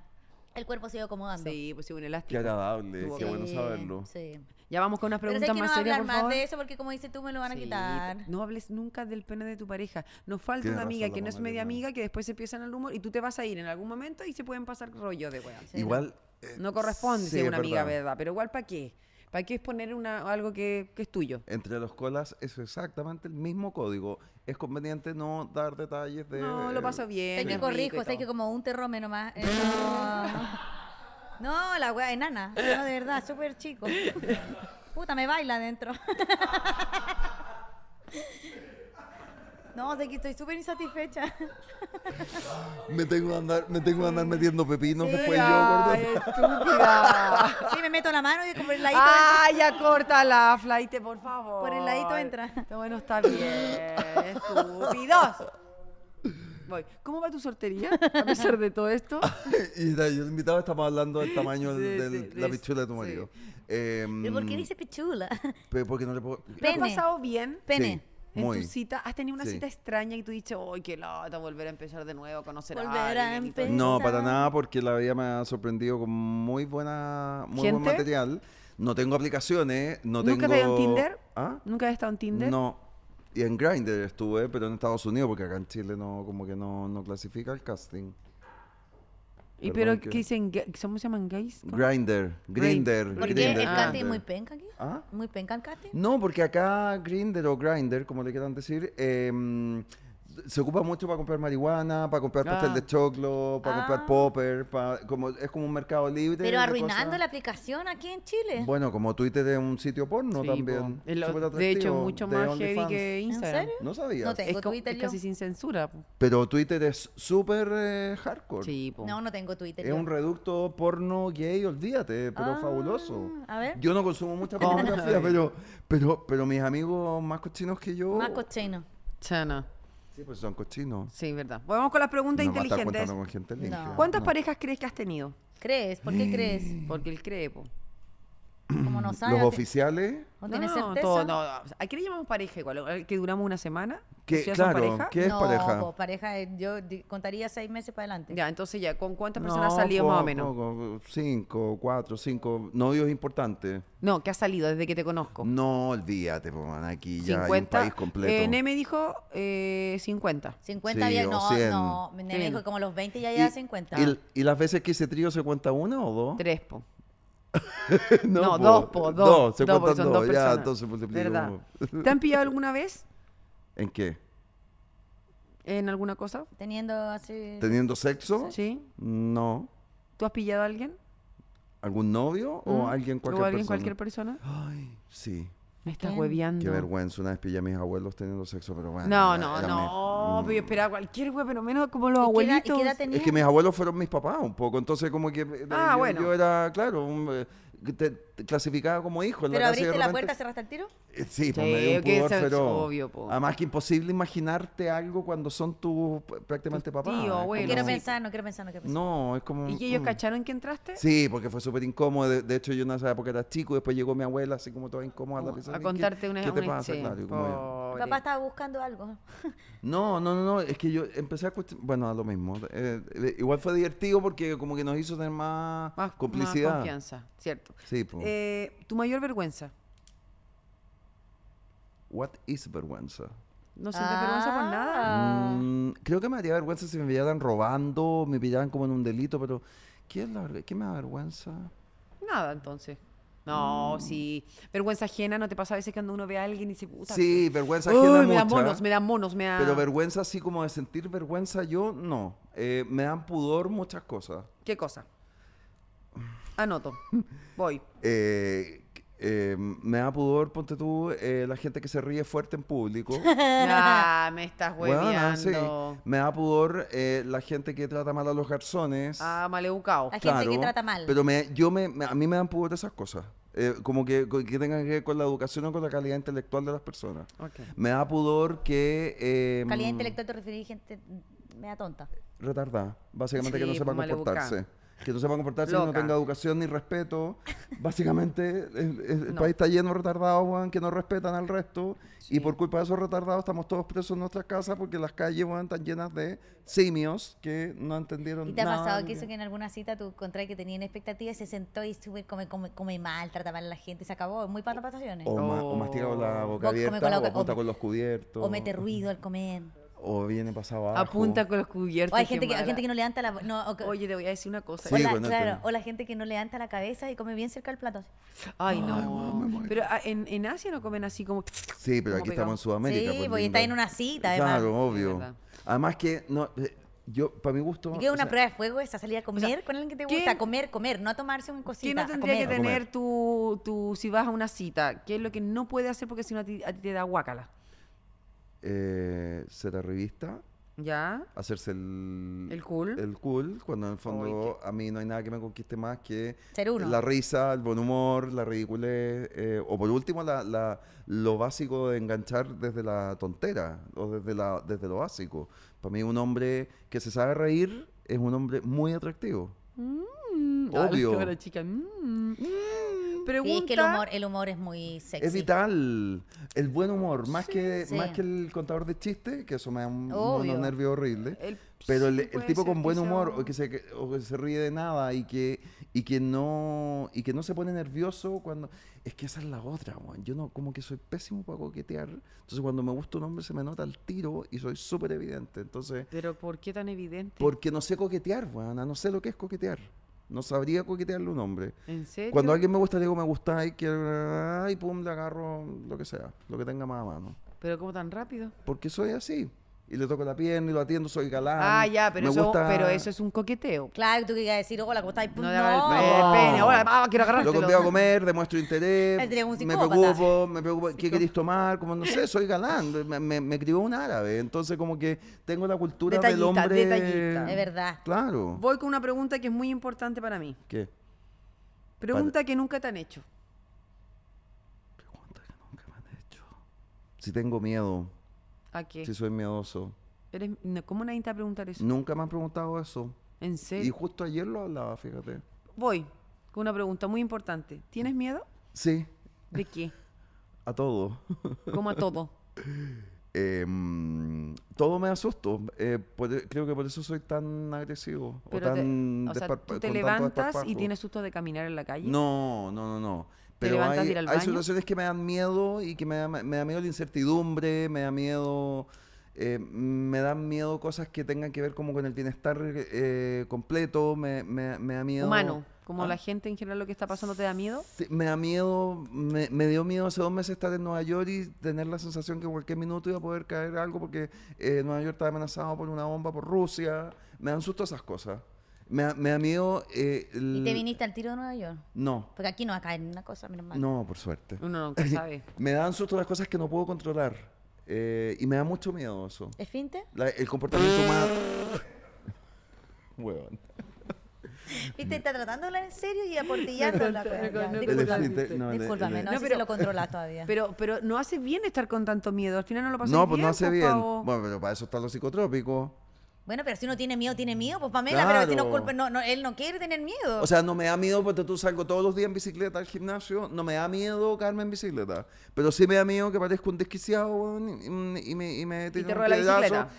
C: El cuerpo se iba acomodando. Sí, pues sí, un elástico.
B: Qué agradable, qué bueno saberlo.
C: Sí. Ya vamos con unas preguntas más serias, más no hablar más de eso porque como dices tú me lo van a quitar. No hables nunca del pene de tu pareja. Nos falta una amiga que no es media amiga, que después empiezan el humor y tú te vas a ir en algún momento y se pueden pasar rollo de weón. Igual. Eh, no corresponde ser una amiga, ¿verdad?
B: Pero igual, ¿para qué? ¿Para que exponer una, algo que, es tuyo? Entre los colas es exactamente el mismo código. Es conveniente no dar detalles de... No, lo paso bien. hay que corrijo, hay que
A: como un terrome nomás. Eh, no. la wea enana. No, de verdad, súper chico. Puta, me baila adentro. No, de que estoy súper insatisfecha.
B: Me tengo que andar, me tengo que andar metiendo pepinos sí, después yo,
A: estúpida.
C: Sí, me meto la mano y como el ladito. Ay, ya ya córtala, flaite, por favor. Por el ladito entra. Bueno, está bien, estúpidos. Voy. ¿Cómo va tu soltería a pesar de todo esto?
B: y yo invitaba, estamos hablando del tamaño de, la pichula de tu marido. ¿Pero por qué em, dice pichula? Porque no le puedo. Pene. pasado
C: bien? Pene. En tu cita, ¿has tenido una cita extraña y tú dices, ¡ay, qué lata! Volver a empezar de nuevo, conocer a alguien. No, para
B: nada, porque la vida me ha sorprendido con muy, buena, muy buen material. No tengo aplicaciones, no ¿Nunca tengo... ¿Nunca en Tinder? ¿Ah?
C: ¿Nunca has estado en Tinder? No.
B: Y en Grindr estuve, pero en Estados Unidos, porque acá en Chile no, como que no, no clasifica el casting. ¿Y pero qué
C: dicen? ¿Cómo se llaman gays? Grinder,
B: Grinder. ¿Por qué el Cate ah, es muy penca aquí? ¿Ah? ¿Muy penca el Cate? No, porque acá Grinder o Grinder, como le quieran decir, eh, se ocupa mucho para comprar marihuana, para comprar pastel de ah. choclo, para comprar ah. popper, como, es como un mercado libre. Pero arruinando
A: la aplicación aquí en Chile.
B: Bueno, como Twitter es un sitio porno también. de hecho, mucho
C: más heavy que Instagram. ¿En serio? No sabía. Twitter. casi sin censura.
B: Pero Twitter es súper eh, hardcore. Sí, No, no
C: tengo Twitter. Es un
B: reducto porno gay, olvídate, pero ah, fabuloso. Yo no consumo mucha pornografía, pero, pero, pero mis amigos más cochinos que yo. Más cochinos. Chana. Sí, pues son cochinos. Sí, verdad. Vamos con las
C: preguntas no inteligentes. Con gente ¿Cuántas parejas crees que has tenido? ¿Crees? ¿Por qué crees? Porque él cree, po.
B: Los oficiales.
C: No, ¿A le llamamos pareja igual? ¿Que duramos una semana? ¿Qué, pareja? ¿qué es pareja? Pues, pareja, eh, yo contaría seis meses para adelante. Ya, entonces ya, ¿con cuántas personas ha salido más o
B: menos? cinco, cuatro, cinco. Novios importantes. No, ¿qué ha salido desde que te conozco? No, olvídate, po, aquí ya hay país completo. Eh, Neme
C: dijo eh, 50. 50 no, no. Neme dijo dijo como los 20 ya lleva 50.
A: Y,
B: ¿Y, las veces que ese trío se cuenta una o dos? Tres, po. no, pues, dos, dos. No, se cuentan dos. ya, dos se ¿Te han
C: pillado alguna vez? ¿En qué? ¿En alguna cosa? Teniendo así. ¿Teniendo sexo? Sí.
B: No.
C: ¿Tú has pillado a alguien?
B: ¿Algún novio o alguien cualquier persona? alguien cualquier
C: persona? Ay,
B: sí. Me está hueviando. Qué vergüenza, una vez pillé a mis abuelos teniendo sexo, pero bueno. No, no,
C: no. Mi, yo esperaba cualquier güey, pero menos como los
B: abuelitos. es que mis abuelos fueron mis papás un poco, entonces como que eh, ah, bueno. yo era, claro, un, eh, te, te clasificaba como hijo. En ¿Pero abriste la puerta, cerraste el tiro? Eh, pues, sí, me dio un es pero... obvio, Además que imposible imaginarte algo cuando son tus prácticamente papá papás. quiero pensar, no
A: quiero pensar, no quiero pensar.
B: No, es como... ¿Y que ellos
A: cacharon que entraste?
B: Sí, porque fue súper incómodo. De, hecho, yo no sabía porque era chico y después llegó mi abuela así como toda incómoda. Oh, a, contarte un una... ¿Qué papá
A: estaba buscando algo.
B: no, no, no, no. Es que yo empecé a cuestionar... Bueno, a lo mismo. Eh, igual fue divertido porque como que nos hizo tener más, más complicidad. Más confianza, cierto. Sí,
C: eh, tu mayor vergüenza.
B: What is vergüenza?
C: No sientes vergüenza por nada. Ah.
B: Mm, creo que me daría vergüenza si me pillaran robando, me pillaran como en un delito, pero ¿qué, es me da vergüenza?
C: Nada, entonces. No, mm. sí. Vergüenza ajena, ¿no te pasa a veces cuando uno ve a alguien y se puta? Sí, vergüenza ajena. Me da monos, me dan monos, me da... Pero
B: vergüenza así como de sentir vergüenza, yo no. Eh, me dan pudor muchas cosas.
C: ¿Qué cosa? Anoto. Voy.
B: Eh, eh, me da pudor, ponte tú, eh, la gente que se ríe fuerte en público.
C: ah, me estás hueveando.
B: Me da pudor eh, la gente que trata mal a los garzones. Ah,
C: maleducado. La gente que trata mal. Pero
B: me, yo me, a mí me dan pudor esas cosas. Eh, como que, que, tengan que ver con la educación o con la calidad intelectual de las personas. Me da pudor que... Em, calidad intelectual
A: te referís gente... Me da tonta.
B: Retardada. Básicamente que no sepa pues, comportarse que no se va a comportar si no tenga educación ni respeto. Básicamente, el, país está lleno de retardados, que no respetan al resto. Y por culpa de esos retardados estamos todos presos en nuestras casas porque las calles, están llenas de simios que no entendieron nada. ¿Y te ha pasado que eso
A: que en alguna cita tú contrario que tenían expectativas, se sentó y estuvo come, come, come mal, trataba a la gente, se acabó? Muy para pasaciones. O,
B: con la boca abierta, o apunta con los cubiertos. O mete ruido al comer o viene pasado abajo. Apunta
C: con los cubiertos.
A: O hay gente, que, hay gente que no levanta la. Oye, te voy a decir una cosa. Sí, o la, este. o la gente que no levanta la cabeza y come
C: bien cerca del plato.
B: Ay, no.
C: pero ah, en, en, Asia no comen así como.
B: Sí, pero aquí estamos en Sudamérica. Sí, porque pues, está en una
C: cita, además. Claro,
B: obvio. además que. no eh, yo, para mi gusto. Y es una prueba
A: de fuego esa salir a comer con alguien que te gusta, comer, comer, no a tomarse un cosita. ¿Qué no
C: tendría que tener tu, si vas a una cita? ¿Qué es lo que no puede hacer porque si no a ti, a ti te da guácala?
B: eh, ser revista ¿Ya? Hacerse el... cool? El cool, cuando en el fondo a mí no hay nada que me conquiste más que... La risa, el buen humor, la ridiculez, eh, o por último la, la, lo básico de enganchar desde la tontera, o desde, la, desde lo básico. Para mí un hombre que se sabe reír es un hombre muy atractivo. Mm. Mm, ah, obvio. Pero
C: chica, Pregunta,
A: mm, mm". que el humor, el humor es muy sexy. Es
B: vital. El buen humor, más, que, más que el contador de chistes, que eso me da un, unos nervios horribles. Pero el, tipo con buen humor, o, que se, que se ríe de nada y que, y que no y que no se pone nervioso cuando es que esa es la otra man. yo no como que soy pésimo para coquetear entonces cuando me gusta un hombre se me nota el tiro y soy súper evidente entonces
C: pero por qué tan evidente
B: porque no sé coquetear weón. no sé lo que es coquetear no sabría coquetearle un hombre ¿En serio? Cuando alguien me gusta, digo, me gusta y que Y pum, le agarro lo que sea, lo que tenga más a mano.
C: ¿Pero cómo tan rápido?
B: Porque soy así y le toco la pierna y lo atiendo, soy galán. Ah, ya, pero, eso, pero eso
C: es un coqueteo.
A: Claro, tú querías decir, hola, ¿cómo estás? No, no.
B: Pena, hola, agarrar ah, quiero agarrarte. Lo contigo a comer, demuestro interés, me preocupo, me preocupo, ¿qué querés tomar? Como, no sé, soy galán, me, me, un árabe, entonces como que tengo la cultura del hombre. Detallista, es verdad. Claro. Voy
C: con una pregunta que es muy importante para mí. ¿Qué? Pregunta que nunca te han hecho. Pregunta
B: que nunca me han hecho. Si tengo miedo ¿A qué? Si soy miedoso.
C: ¿Cómo nadie te a preguntar eso? Nunca
B: me han preguntado eso.
C: ¿En serio? Y justo
B: ayer lo hablaba, fíjate.
C: Voy con una pregunta muy importante. ¿Tienes miedo? Sí. ¿De qué?
B: A todo. ¿Cómo a todo? Em, todo me asusto. Eh, creo que por eso soy tan agresivo. o tan te, o sea, tú te levantas y tienes
C: susto de caminar en la calle. No,
B: no, no, no. Pero hay, hay situaciones que me dan miedo y que me da, me da miedo la incertidumbre, me da miedo... Eh, me dan miedo cosas que tengan que ver como con el bienestar eh, completo, me, me, da miedo... Humano, como ah. la
C: gente en general lo que está pasando, ¿te da miedo?
B: me da miedo, me, dio miedo hace dos meses estar en Nueva York y tener la sensación que en cualquier minuto iba a poder caer algo porque eh, Nueva York está amenazado por una bomba por Rusia, me dan susto esas cosas. Me, me da miedo. Eh, ¿Y te
A: viniste al tiro de Nueva York? No. Porque aquí no va a caer una cosa, mi hermano.
B: No, por suerte. Uno nunca sabe. me dan susto las cosas que no puedo controlar. Eh, y me da mucho miedo eso. ¿es finte? el comportamiento más. Huevón.
C: Viste, está tratando en serio y aportillando la cosa. No, Discúlpame, no, no, si lo controlas todavía. Pero, pero no hace bien estar con tanto miedo. Al final no lo pasa no, pues bien. No, pues no hace bien.
B: Bueno, pero para eso están los psicotrópicos.
C: Bueno, pero si uno tiene
A: miedo, tiene miedo, pues Pamela, pero si no no, él no quiere tener miedo. O sea, no
B: me da miedo porque tú salgo todos los días en bicicleta al gimnasio, no me da miedo caerme en bicicleta, pero sí me da miedo que parezca un desquiciado y, mm, y me, y me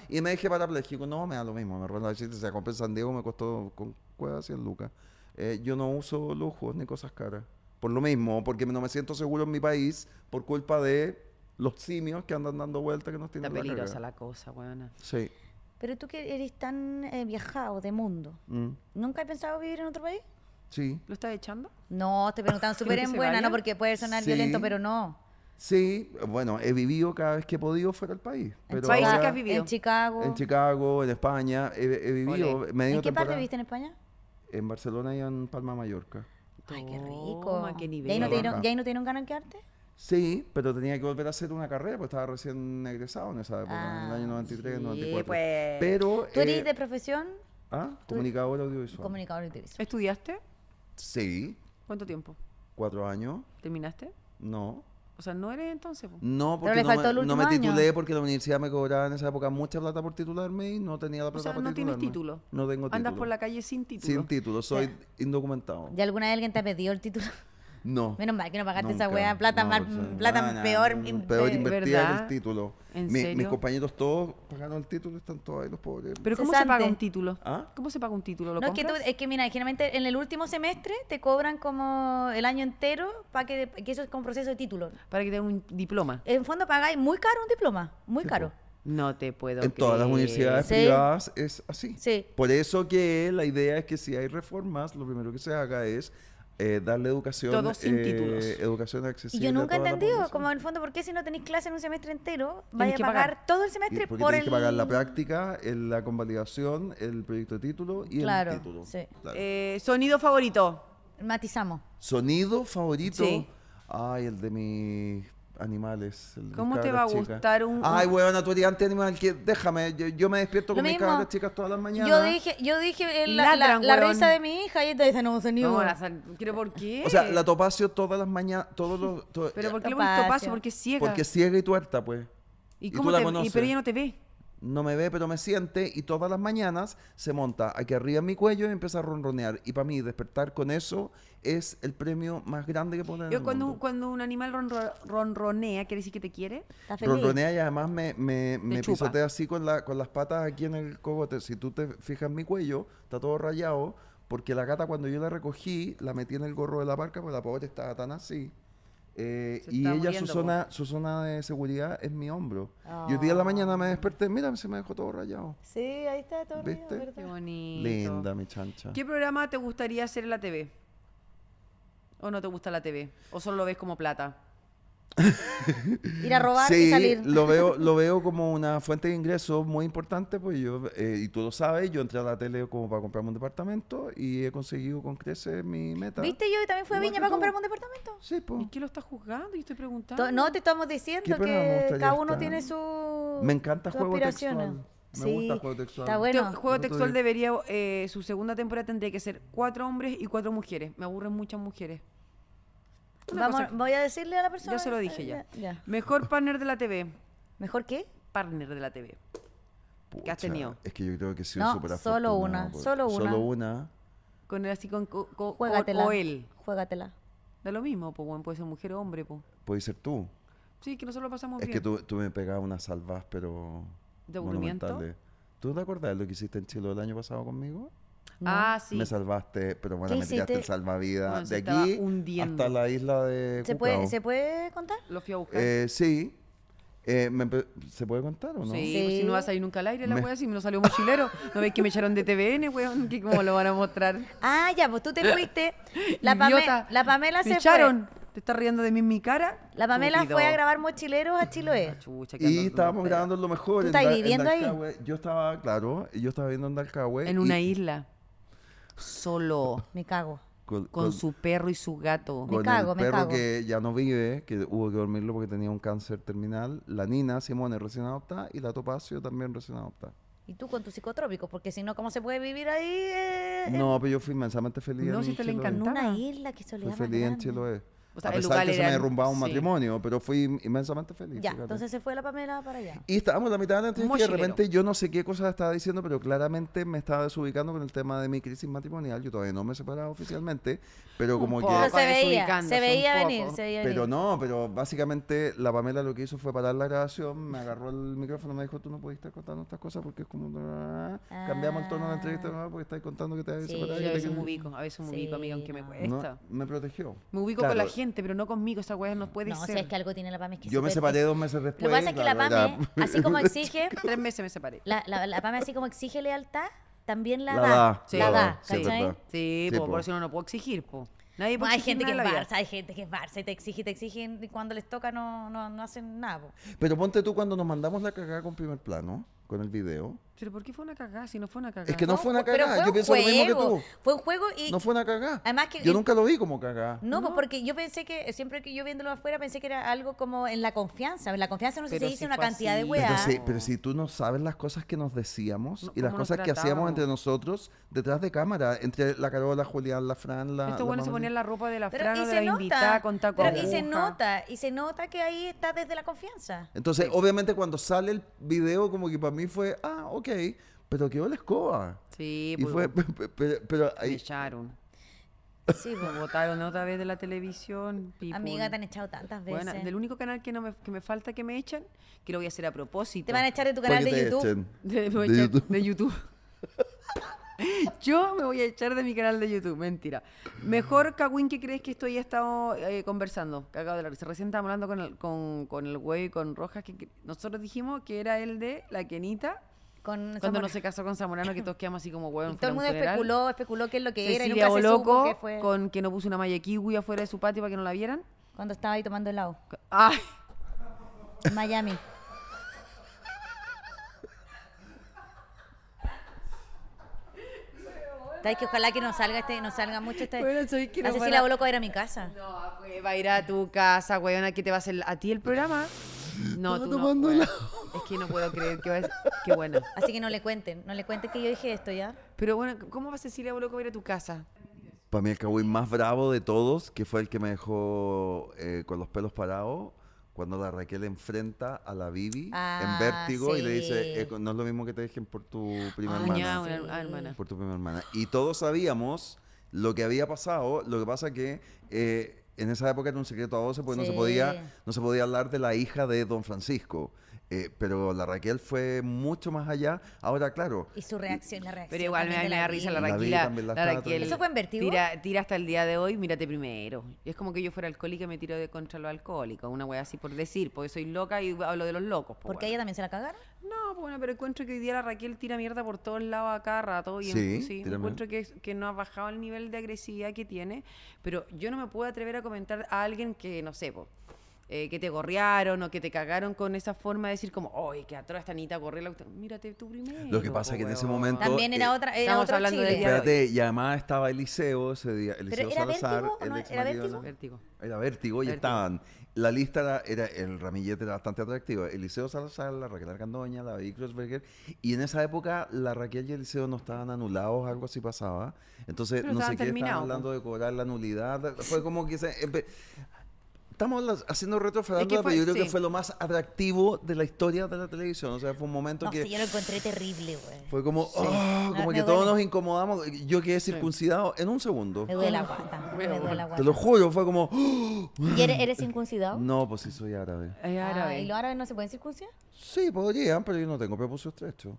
B: y me deje parapléjico. No, me da lo mismo, me rueda la bicicleta, o sea, San Diego, me costó con cuevas 100 lucas. Eh, yo no uso lujos ni cosas caras, por lo mismo, porque no me siento seguro en mi país por culpa de los simios que andan dando vueltas que nos tienen Está peligrosa la,
C: cosa, buena.
B: Sí.
A: Pero tú que eres tan eh, viajado de mundo, mm. ¿nunca has pensado vivir en otro país? Sí. ¿Lo estás echando? No, te preguntan súper en buena, ¿no? Porque puede sonar violento, pero no.
B: Sí, bueno, he vivido cada vez que he podido fuera del país. Pero ¿En has vivido? En Chicago. En Chicago, en España, he, ¿En qué parte viviste en España? En Barcelona y en Palma, Mallorca.
A: Ay, qué rico. ¿Y ahí no tienen un no ganas de quedarte?
B: Sí, pero tenía que volver a hacer una carrera, porque estaba recién egresado en esa época, en el año 93, ah, sí, Pues. ¿Tú eres eh, de profesión? ¿Ah? Comunicador audiovisual.
C: Comunicador audiovisual. ¿Estudiaste? Sí. ¿Cuánto tiempo?
B: Cuatro años. ¿Terminaste? No.
C: O sea, ¿no eres entonces? No, porque no me, no, me, titulé
B: porque la universidad me cobraba en esa época mucha plata por titularme y no tenía la plata o sea, para no tienes título. No tengo título. Andas por la
A: calle sin título. Sin
B: título, soy indocumentado.
A: ¿Y alguna vez alguien te ha pedido el título?
B: No. Menos mal que no pagaste esa weá. Plata, mm, plata peor, peor invertida el título. ¿En serio? Mis compañeros todos pagaron el título, están todos ahí los pobres. ¿Pero cómo se paga un título? ¿Ah? ¿Cómo se paga un título?
A: es que, mira, generalmente en el último semestre te cobran como el año entero para que, eso es como proceso de título.
C: Para que dé un diploma.
A: En fondo pagáis muy caro un diploma, muy caro.
C: No te puedo.
B: En todas las universidades privadas es así. Sí. Por eso que la idea es que si hay reformas, lo primero que se haga es eh, darle educación. Todos sin eh, Educación accesible. Y yo nunca he entendido,
A: como en el fondo, ¿por qué si no tenéis clase en un semestre entero, vais a pagar, todo el semestre por el. que pagar la
B: práctica, la convalidación, el proyecto de título y el título.
A: Claro. Eh, sonido favorito. Matizamos.
B: Sonido favorito. Ay, el de mis animales. ¿Cómo te va a gustar un, Ay, huevona, tú eres animal Déjame, yo, me despierto con mis cabras chicas todas las mañanas. Yo
A: dije, yo dije eh, la, la, risa de mi hija y te dice, no, señor. No, la
C: ¿Pero por qué? O sea, la
B: topacio todas las mañanas, todos los... ¿Pero por
C: qué le topacio? Porque es ciega. Porque es
B: ciega y tuerta, pues. ¿Y, y cómo tú te... la conoces. Y pero ella no te ve no me ve, pero me siente y todas las mañanas se monta aquí arriba en mi cuello y empieza a ronronear. Y para mí, despertar con eso es el premio más grande que puedo Yo, cuando,
C: cuando un animal ronronea, ¿quiere decir que te quiere? Ronronea y
B: además me, me, pisotea así con, la, con las patas aquí en el cogote. Si tú te fijas en mi cuello, está todo rayado. Porque la gata cuando yo la recogí, la metí en el gorro de la barca, porque la pobre estaba tan así. Eh, y ella, su, zona, su zona de seguridad es mi hombro. Y el día de la ah. mañana me desperté, mira, se me dejó todo rayado.
C: Sí, ahí está
B: todo ¿Viste?
C: Qué bonito.
B: Linda, mi chancha. ¿Qué
C: programa te gustaría hacer en la TV? ¿O no te gusta la TV? ¿O solo lo ves como plata? Ir a robar
B: y salir. Lo veo, lo veo como una fuente de ingresos muy importante, pues yo, eh, y tú lo sabes, yo entré a la tele como para comprarme un departamento y he conseguido con crecer mi meta. ¿Viste?
A: Yo también fui a Viña para comprarme un departamento. Sí, ¿Y qué lo estás juzgando? Yo estoy preguntando. no, te estamos diciendo que cada uno tiene su.
C: Me encanta juego textual. Me gusta juego textual. Está bueno. El juego textual debería, eh, su segunda temporada tendría que ser cuatro hombres y cuatro mujeres. Me aburren muchas mujeres. Vamos, voy a decirle a la persona. Ya se lo dije ya. Mejor partner de la TV. ¿Mejor qué? Partner de la TV. ¿Qué has tenido?
B: Es que yo creo que sí, no, súper Solo una, solo una. Solo una.
C: Con él así, con, o él. Juégatela. Da lo mismo, pues, bueno, puede ser mujer o hombre, pues.
B: Puede ser tú.
C: Sí, que nosotros lo pasamos es bien. Es que tú,
B: tú me pegabas unas salvas, pero.
C: ¿De aburrimiento?
B: ¿Tú te acordás de lo que hiciste en Chile el año pasado conmigo? Ah, sí. Me salvaste, pero bueno, me tiraste el salvavidas. de aquí hasta la isla de. ¿Se puede, ¿se
C: puede contar? Lo fui a buscar. Eh,
B: sí. Eh, ¿me ¿Se puede contar o no? Sí, pues si no vas
C: a ir nunca al aire la voy wea, si me lo salió mochilero. ¿No ves que me echaron de TVN, weón? que ¿Cómo lo van a mostrar? Ah, ya, pues tú te fuiste. La, la
A: Pamela se echaron. Fue. ¿Te estás riendo de mí en mi cara? La Pamela fue a grabar mochileros a Chiloé.
C: y estábamos grabando
B: lo mejor. ¿Tú estás viviendo ahí? Yo estaba, claro, yo estaba viendo en Dalcahue. En una isla solo. Me cago. Con, su
C: perro y su gato.
B: me cago, me perro que ya no vive, que hubo que dormirlo porque tenía un cáncer terminal. La Nina Simone recién adoptada y la Topacio también recién adoptada.
A: Y tú con tus psicotrópicos, porque si no, ¿cómo se puede vivir ahí? Eh, no, eh?
B: pero yo fui inmensamente feliz. No, si te le encantaba.
A: una isla que le llama feliz en Chiloé. O sea, a pesar el que se me derrumbaba un
B: matrimonio, pero fui inmensamente feliz. Ya, entonces
A: se fue la Pamela para allá.
B: Y estábamos la mitad de la entrevista y de repente yo no sé qué cosas estaba diciendo, pero claramente me estaba desubicando con el tema de mi crisis matrimonial. Yo todavía no me separaba oficialmente, pero como que... se veía, se veía venir, se veía venir. Pero no, pero básicamente la Pamela lo que hizo fue parar la grabación, me agarró el micrófono, me dijo, tú no podías estar contando estas cosas porque es como... Ah, cambiamos el tono de la entrevista ah. nueva porque estás contando que te habías separado. Yo a veces me ubico, a veces me ubico, amigo aunque me cuesta. me protegió. Me ubico con la gente
C: pero no conmigo. Esa weá no puede no, ser. No, si es que algo tiene la PAME. Es que Yo me separé dos meses después. Lo que pasa es que la, PAME, así como exige. Tres meses me separé. La, la, PAME, así como exige lealtad, también la, da. la da, ¿cachai? Sí, por eso no lo puedo exigir, no, hay gente que es
A: Barça, hay gente que es Barça y te exige, te exige y cuando les toca no, no, hacen nada.
B: Pero ponte tú cuando nos mandamos la cagada con primer plano, con el video,
A: pero ¿por qué fue una cagada si no fue una cagada? Es que no, fue una cagada. Yo pienso lo mismo que tú. Fue un juego y. No fue
B: una cagada. Además que. Yo nunca lo vi como cagada. Pues
A: no, porque yo pensé que, siempre que yo viéndolo afuera, pensé que era algo como en la confianza. En la confianza no sé si se dice una cantidad de weas.
B: Pero si, pero si, tú no sabes las cosas que nos decíamos y las cosas que hacíamos entre nosotros detrás de cámara, entre la Carola, Julián, la Fran, la. Esto cuando se ponía
C: la ropa de la Fran, de la nota, invitada con y se
A: nota, y se nota que ahí está desde la confianza.
B: Entonces, obviamente, cuando sale el video, como que para mí fue, ah, ok pero quedó la escoba. Sí, y pues fue, pero, ahí... Me echaron.
C: Sí, pues, votaron otra vez de la televisión. Amiga, te han echado tantas veces. del único canal que, no me, que me falta que me echan, que lo voy a hacer a propósito. Te van a echar de tu canal de YouTube? De, YouTube. Yo me voy a echar de mi canal de YouTube, mentira. Mejor Kawin que crees que estoy ya estado eh, conversando, cagado de la Recién estábamos hablando con el, con, con el güey con Rojas, que nosotros dijimos que era el de la Kenita cuando no se casó con Zamorano, que todos quedamos así como huevón. Todo el mundo especuló, especuló qué es lo que era. Y nunca se supo qué fue. con que no puso una malla kiwi afuera de su patio para que no la vieran. Cuando estaba ahí tomando helado. ¡Ay!
A: Miami. ¿Sabes que ojalá que no salga este, no salga mucho este? Bueno, soy que no sé si la loco a ir a mi casa. No,
C: pues, va a ir a tu casa, weón, que te va a hacer a ti el programa. No, tú no, Es que no puedo creer que va a Qué
A: Así que no le cuenten, no le cuenten que yo dije esto ya.
C: Pero bueno, ¿cómo va Cecilia Boloco a ir a tu casa?
B: Para mí el cowboy más bravo de todos, que fue el que me dejó eh, con los pelos parados, cuando la Raquel enfrenta a la Bibi en ah, vértigo y le dice, eh, no es lo mismo que te dejen por tu prima ah, ah, hermana. Por tu prima hermana. Y todos sabíamos lo que había pasado, lo que pasa que... Eh, en esa época era un secreto a voces porque no se podía no se podía hablar de la hija de don Francisco eh, pero la Raquel fue mucho más allá. Ahora, claro.
C: Y su reacción, la reacción. Pero igual me, da risa la Raquel. La, Raquel ¿Eso fue en Tira, hasta el día de hoy, mírate primero. Es como que yo fuera alcohólica y me tiro de contra lo alcohólico. Una wea así por decir, porque soy loca y hablo de los locos. Pues, ¿Porque ella también se la cagaron? No, pues, bueno, pero encuentro que hoy día la Raquel tira mierda por todos lados cada rato. Y sí, sí encuentro que, no ha bajado el nivel de agresividad que tiene. Pero yo no me puedo atrever a comentar a alguien que, no sé, eh, que te gorrearon o que te cagaron con esa forma de decir como, ¡ay, qué atroz esta la la Mírate tú primero.
B: Lo que pasa es que en ese momento... También era
C: eh, otra... Era estamos hablando de de Espérate,
B: y además estaba Eliseo ese día, Eliseo Salazar, ¿Era vértigo? Era vértigo y estaban... La lista era, el ramillete era bastante atractivo. Eliseo Salazar, la Raquel Arcandoña, la David Kreuzberger. Y en esa época la Raquel y Eliseo no estaban anulados, algo así pasaba. Entonces, no sé qué estaban hablando pues. de cobrar la nulidad. Fue como que se... Estamos haciendo retrofalando, pero yo creo que fue lo más atractivo de la historia de la televisión. O sea, fue un momento que. yo lo
A: encontré terrible, güey.
B: Fue como, ah, ah, como que todos nos incomodamos. Yo quedé circuncidado en un segundo. Me duele la
A: guata. Te
B: lo juro, fue como. ¿Y eres, circuncidado? No, pues sí, soy árabe. árabe. Ah, ¿Y
A: los árabes no se pueden circuncidar?
B: Sí, podrían, pero yo no tengo prepucio estrecho.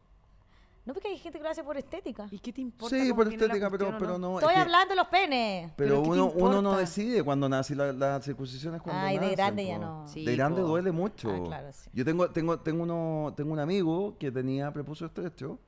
A: No, porque hay gente que lo hace por estética. ¿Y qué te
B: importa? Sí, por estética, pero, no? pero no. Estoy
A: hablando de los penes. Pero,
B: uno, uno no decide cuando nace la, la circuncisión es cuando Ay, de grande ya no. de grande duele mucho. Ah, claro, sí. Yo tengo, tengo, tengo, uno, tengo un amigo que tenía prepucio estrecho.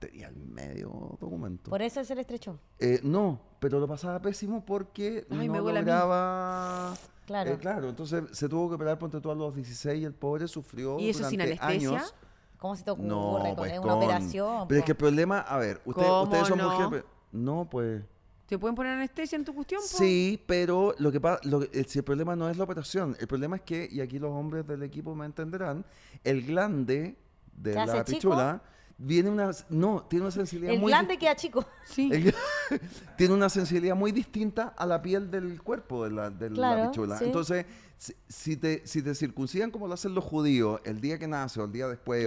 B: Tenía el medio documento.
A: ¿Por eso es el estrecho?
B: Eh, no, pero lo pasaba pésimo porque Ay, no me lograba... Claro. Eh, claro, entonces se tuvo que operar por entre todos los 16 y el pobre sufrió ¿Y eso durante sin anestesia? años
C: ¿Cómo se te ocurre? No, pues, una operación. Pero es que el
B: pues, problema, a ver, usted, ustedes son mujeres. No, pues.
C: ¿Te pueden poner anestesia en tu cuestión? Pues?
B: Sí, pero lo que pasa, eh, si el problema no es la operación, el problema es que, y aquí los hombres del equipo me entenderán, el glande de la pichula viene una. No, tiene una sensibilidad el muy. grande queda chico. tiene una sensibilidad muy distinta a la piel del cuerpo de la, de Entonces, si, te, si te circuncidan como lo hacen los judíos, el día que nace o el día después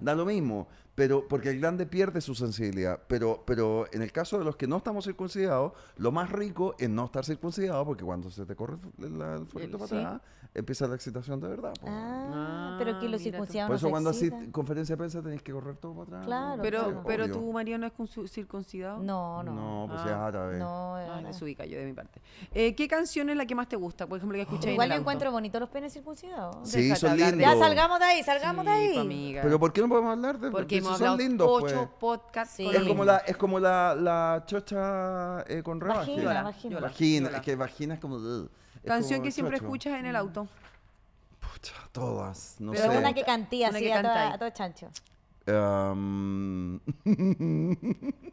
B: da lo mismo. Pero, porque el grande pierde su sensibilidad. Pero, pero en el caso de los que no estamos circuncidados, lo más rico es no estar circuncidado, porque cuando se te corre el, para atrás empieza la excitación de verdad.
C: Ah, pero que ah, los circuncidados
B: Por eso cuando así conferencia de prensa tenés que correr todo para atrás. Claro. Pero, pero tu
C: marido no es circuncidado. No, no. No, pues ya ah, es árabe. No, es ubica yo de mi parte. Eh, ¿Qué canción es la que más te gusta? Por ejemplo, que escuché Igual en yo encuentro
A: bonito los penes circuncidados. Sí, son lindos. Ya salgamos de ahí, salgamos de ahí.
B: Amiga. Pero ¿por qué no podemos hablar de Porque son hablado lindos, ocho
A: pues. podcasts. Sí. Es como la,
B: es como la, chocha eh, con rebaje. Vagina, vagina. Vagina, es que vagina es como... Canción que siempre escuchas en el auto. Pucha, todas, no Pero sé. una
A: que cantía así que a, todo, chancho.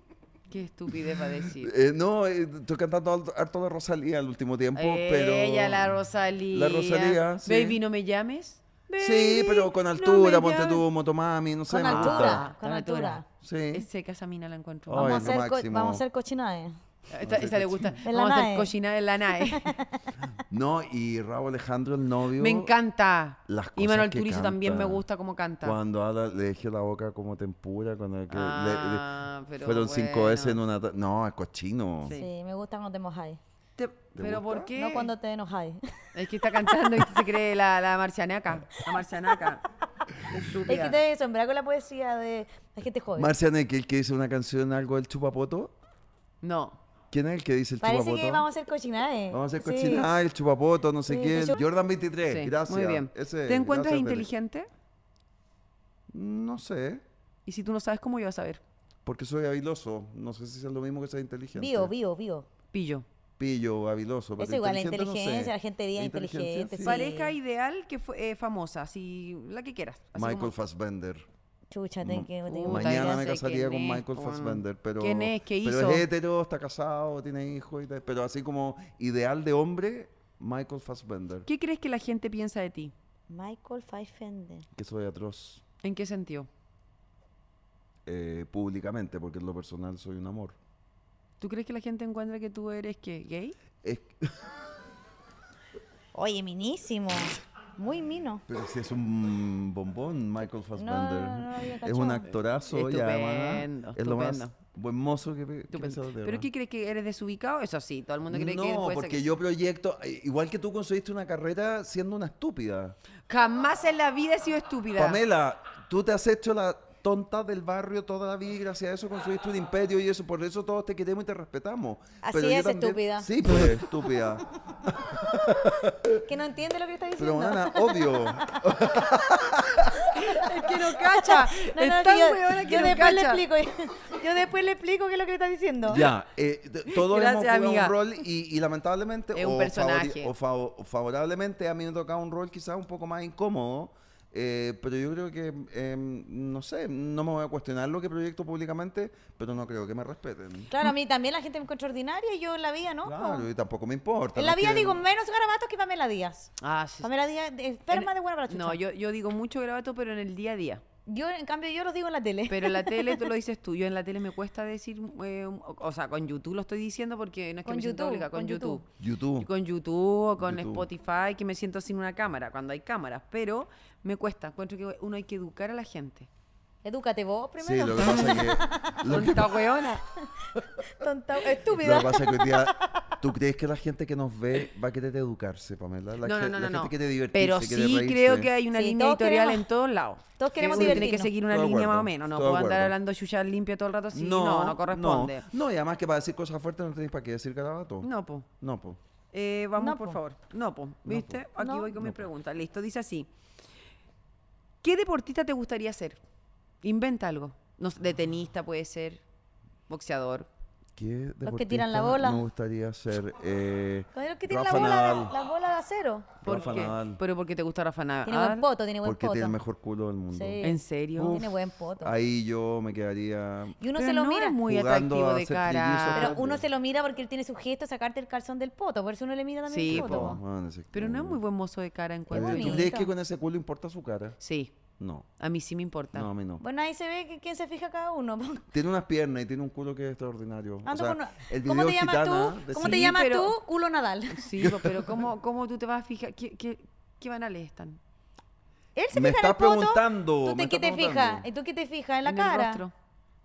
B: Qué estupidez va a decir. Eh, no, eh, estoy cantando harto de Rosalía el último tiempo, eh, pero... Ella, la
C: Rosalía. La Rosalía, sí. Baby, no me llames.
B: Sí, pero con altura, ponte tú, Motomami, no sé. Con altura, con altura. Sí.
C: Ese seca mina, la encuentro.
B: Vamos, a ser hacer vamos a
C: hacer cochinadas. Esta, esa le gusta. Vamos a hacer cochina de la NAE.
B: No, y Rabo Alejandro, el novio. Me encanta. Las cosas y Manuel que Turizo también me gusta cómo canta. Cuando habla, le eje la boca como tempura. Cuando ah, fueron cinco veces en una. No, es cochino. Sí.
C: me gusta cuando te mojáis.
B: ¿Pero
A: por qué? No cuando te enojáis.
C: Es que está cantando y se cree la, la marcianaca. La marcianaca.
A: Es que te sombra con la poesía de la gente joven. Marciana,
B: ¿que el que dice una canción algo del chupapoto? No. ¿Quién es el que dice el Parece chupapoto? Parece que vamos
A: a hacer cochinades. ¿eh? Vamos a hacer
B: cochinades, el chupapoto, no sé quién. Jordan 23, gracias. Muy bien. ¿Te encuentras
C: inteligente?
B: No sé. ¿Y si tú no sabes cómo yo a saber? Porque soy aviloso. No sé si es lo mismo que ser inteligente. Vivo, bio, vivo. Pillo. Pillo, aviloso. Es igual, la inteligencia, la gente bien inteligente.
A: Pareja
C: ideal que eh, famosa, si la que quieras.
B: Michael Fassbender.
C: Chucha, tengo que... Oh, Mañana me casaría con
B: Michael Fassbender, pero... ¿Quién es? ¿Qué hizo? Pero es hetero, está casado, tiene hijos Pero así como ideal de hombre, Michael Fassbender.
C: ¿Qué crees que la gente piensa de ti? Michael Fassbender.
B: Que soy atroz.
C: ¿En qué sentido?
B: Eh, públicamente, porque en lo personal soy un amor.
C: ¿Tú crees que la gente encuentra que tú eres que gay? Oye, minísimo. Muy mino.
B: Pero si es un bombón, Michael Fassbender. es un actorazo. y además es lo más buen mozo que, he pensado, ¿Pero
C: qué crees que eres desubicado? Eso sí, todo el mundo cree no, que... No, porque yo
B: proyecto... Eh, igual que tú conseguiste una carrera siendo una estúpida.
C: Jamás en la vida he sido estúpida. Pamela,
B: tú te has hecho la tonta del barrio toda vida y gracias a eso construiste un imperio y eso. Por eso todos te queremos y te respetamos. Así es, estúpida. Sí, pues, estúpida.
A: que no entiende lo que está diciendo. Pero, Ana, obvio.
C: es que no cacha. No, yo, después le explico.
A: Yo después le explico qué es lo que está diciendo. Ya,
B: eh, todos Gracias, hemos un rol y, lamentablemente o, favorablemente a mí me toca un rol quizás un poco más incómodo eh, pero yo creo que, em, no sé, no me voy a cuestionar lo que proyecto públicamente, pero no creo que me respeten.
A: Claro, a mí también la gente me encuentra ordinaria y yo en la vida ¿no? Claro,
B: y tampoco me importa. En la vida digo
A: menos garabatos que Pamela Díaz.
B: Ah, sí.
C: Pamela Díaz, eh,
A: enferma de buena No, yo,
B: yo digo mucho
C: garabato, pero en el día a día. Yo, en cambio, yo lo digo en la tele. Pero en la tele tú lo dices tú. Yo en la tele me cuesta decir, eh, o, sea, con YouTube lo estoy diciendo porque no es que me YouTube, con,
B: YouTube.
C: Con YouTube o con Spotify, que me siento sin una cámara, cuando hay cámaras. Pero me cuesta, encuentro que uno hay que educar a la gente. Edúcate vos primero. Sí, lo que pasa es
B: que. Tonta
C: weona. Tonta estúpida. Lo que pasa es que
B: ¿Tú crees que la gente que nos ve eh. va a querer educarse, Pamela? La, no, no, no, Pero sí creo que
C: hay una línea editorial en todos lados. Todos queremos divertirnos. Tienes que seguir una línea más o menos. No puedo andar hablando chucha limpia todo el rato así. No, no, corresponde.
B: No. y además que para decir cosas fuertes no tenéis para qué decir cada rato. No, po. No, po.
C: Eh, vamos, por favor. No, po. ¿Viste? Aquí voy con mi pregunta. Listo, dice así. ¿Qué deportista te gustaría ser? Inventa algo. No, de tenista puede ser, boxeador.
B: ¿Qué los que tiran la bola. Me gustaría ser. Eh, los que tiran la
A: bola, de acero.
B: ¿Por qué? Pero porque te gusta Rafa Nadal. Tiene buen
A: poto, tiene buen Porque tiene el
B: mejor culo del mundo. ¿En serio? tiene buen poto. Ahí yo me quedaría. Y uno pero se lo no mira. Es muy atractivo de cara. Pero uno
A: se lo mira porque él tiene su gesto de sacarte el calzón del poto. Por eso uno le mira también el poto.
B: pero no es muy buen
A: mozo de cara en cuanto ¿Tú crees que con
B: ese culo importa su cara? Sí. No. A mí sí me importa. No, a mí no.
A: Bueno, ahí se ve quién se fija cada uno.
B: Tiene unas piernas y tiene un culo que es extraordinario. Ah, el video ¿Cómo te llamas tú? ¿Cómo te llamas tú?
C: Culo Nadal. Sí, pero ¿cómo, ¿cómo tú te vas a fijar? ¿Qué, qué, qué banales están? Él se me fija está preguntando. ¿Tú qué te fijas? ¿Y tú qué te fijas? ¿En la cara?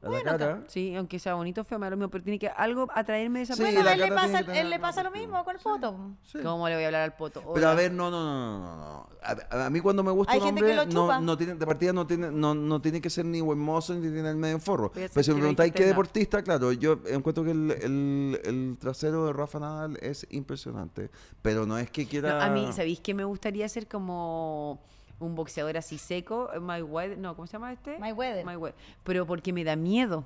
C: bueno, Sí, aunque sea bonito feo, me da lo mismo, pero tiene que algo atraerme de esa sí, persona. Bueno, él le, pasa, él le pasa lo mismo con el poto. ¿Cómo le voy a hablar al poto? Pero a ver,
B: no, no, no, no, no. A, mí cuando me gusta Hay un hombre, no, no, tiene, de partida no tiene, no, no tiene que ser ni buen mozo ni tiene el medio forro. Pero pues si me preguntáis qué deportista, claro, yo encuentro que el, el, el, trasero de Rafa Nadal es impresionante. Pero no es que quiera. a mí, ¿sabéis
C: que me gustaría ser como un boxeador así seco, eh, My Weather, no, ¿cómo se llama este? My Weather. My Weather. Pero porque me da miedo.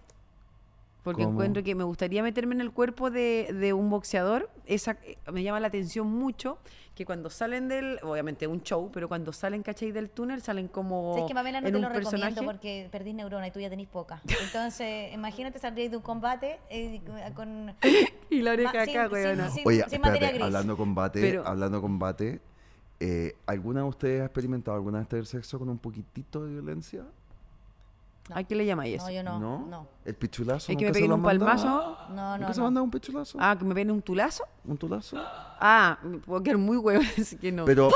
C: Porque encuentro que me gustaría meterme en el cuerpo de, de, un boxeador. Esa, eh, me llama la atención mucho que cuando salen del, obviamente un show, pero cuando salen, ¿cachai? Del túnel, salen como...
B: Sí, es que Mamela no
A: te lo recomiendo porque perdís neurona y tú ya tenés poca. Entonces, imagínate salir de un combate eh, con... y la oreja acá, güey. Oye, espérate, hablando
B: combate, pero, hablando combate, eh, ¿Alguna de ustedes ha experimentado alguna vez tener sexo con un poquitito de violencia?
C: ¿A qué le llamáis eso? No, yo no.
B: El pichulazo. ¿Es que me peguen un palmazo?
C: No, no. ¿Nunca no. se mandaba un pichulazo? Ah, que me peguen un tulazo. ¿Un tulazo? Ah, puedo quedar muy huevo, así que no. Pero,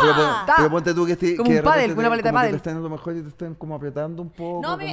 C: pero, ponte tú que estés. Como un padel una paleta de pádel. Te estén a
B: lo mejor y te estén como apretando un poco. No, mira,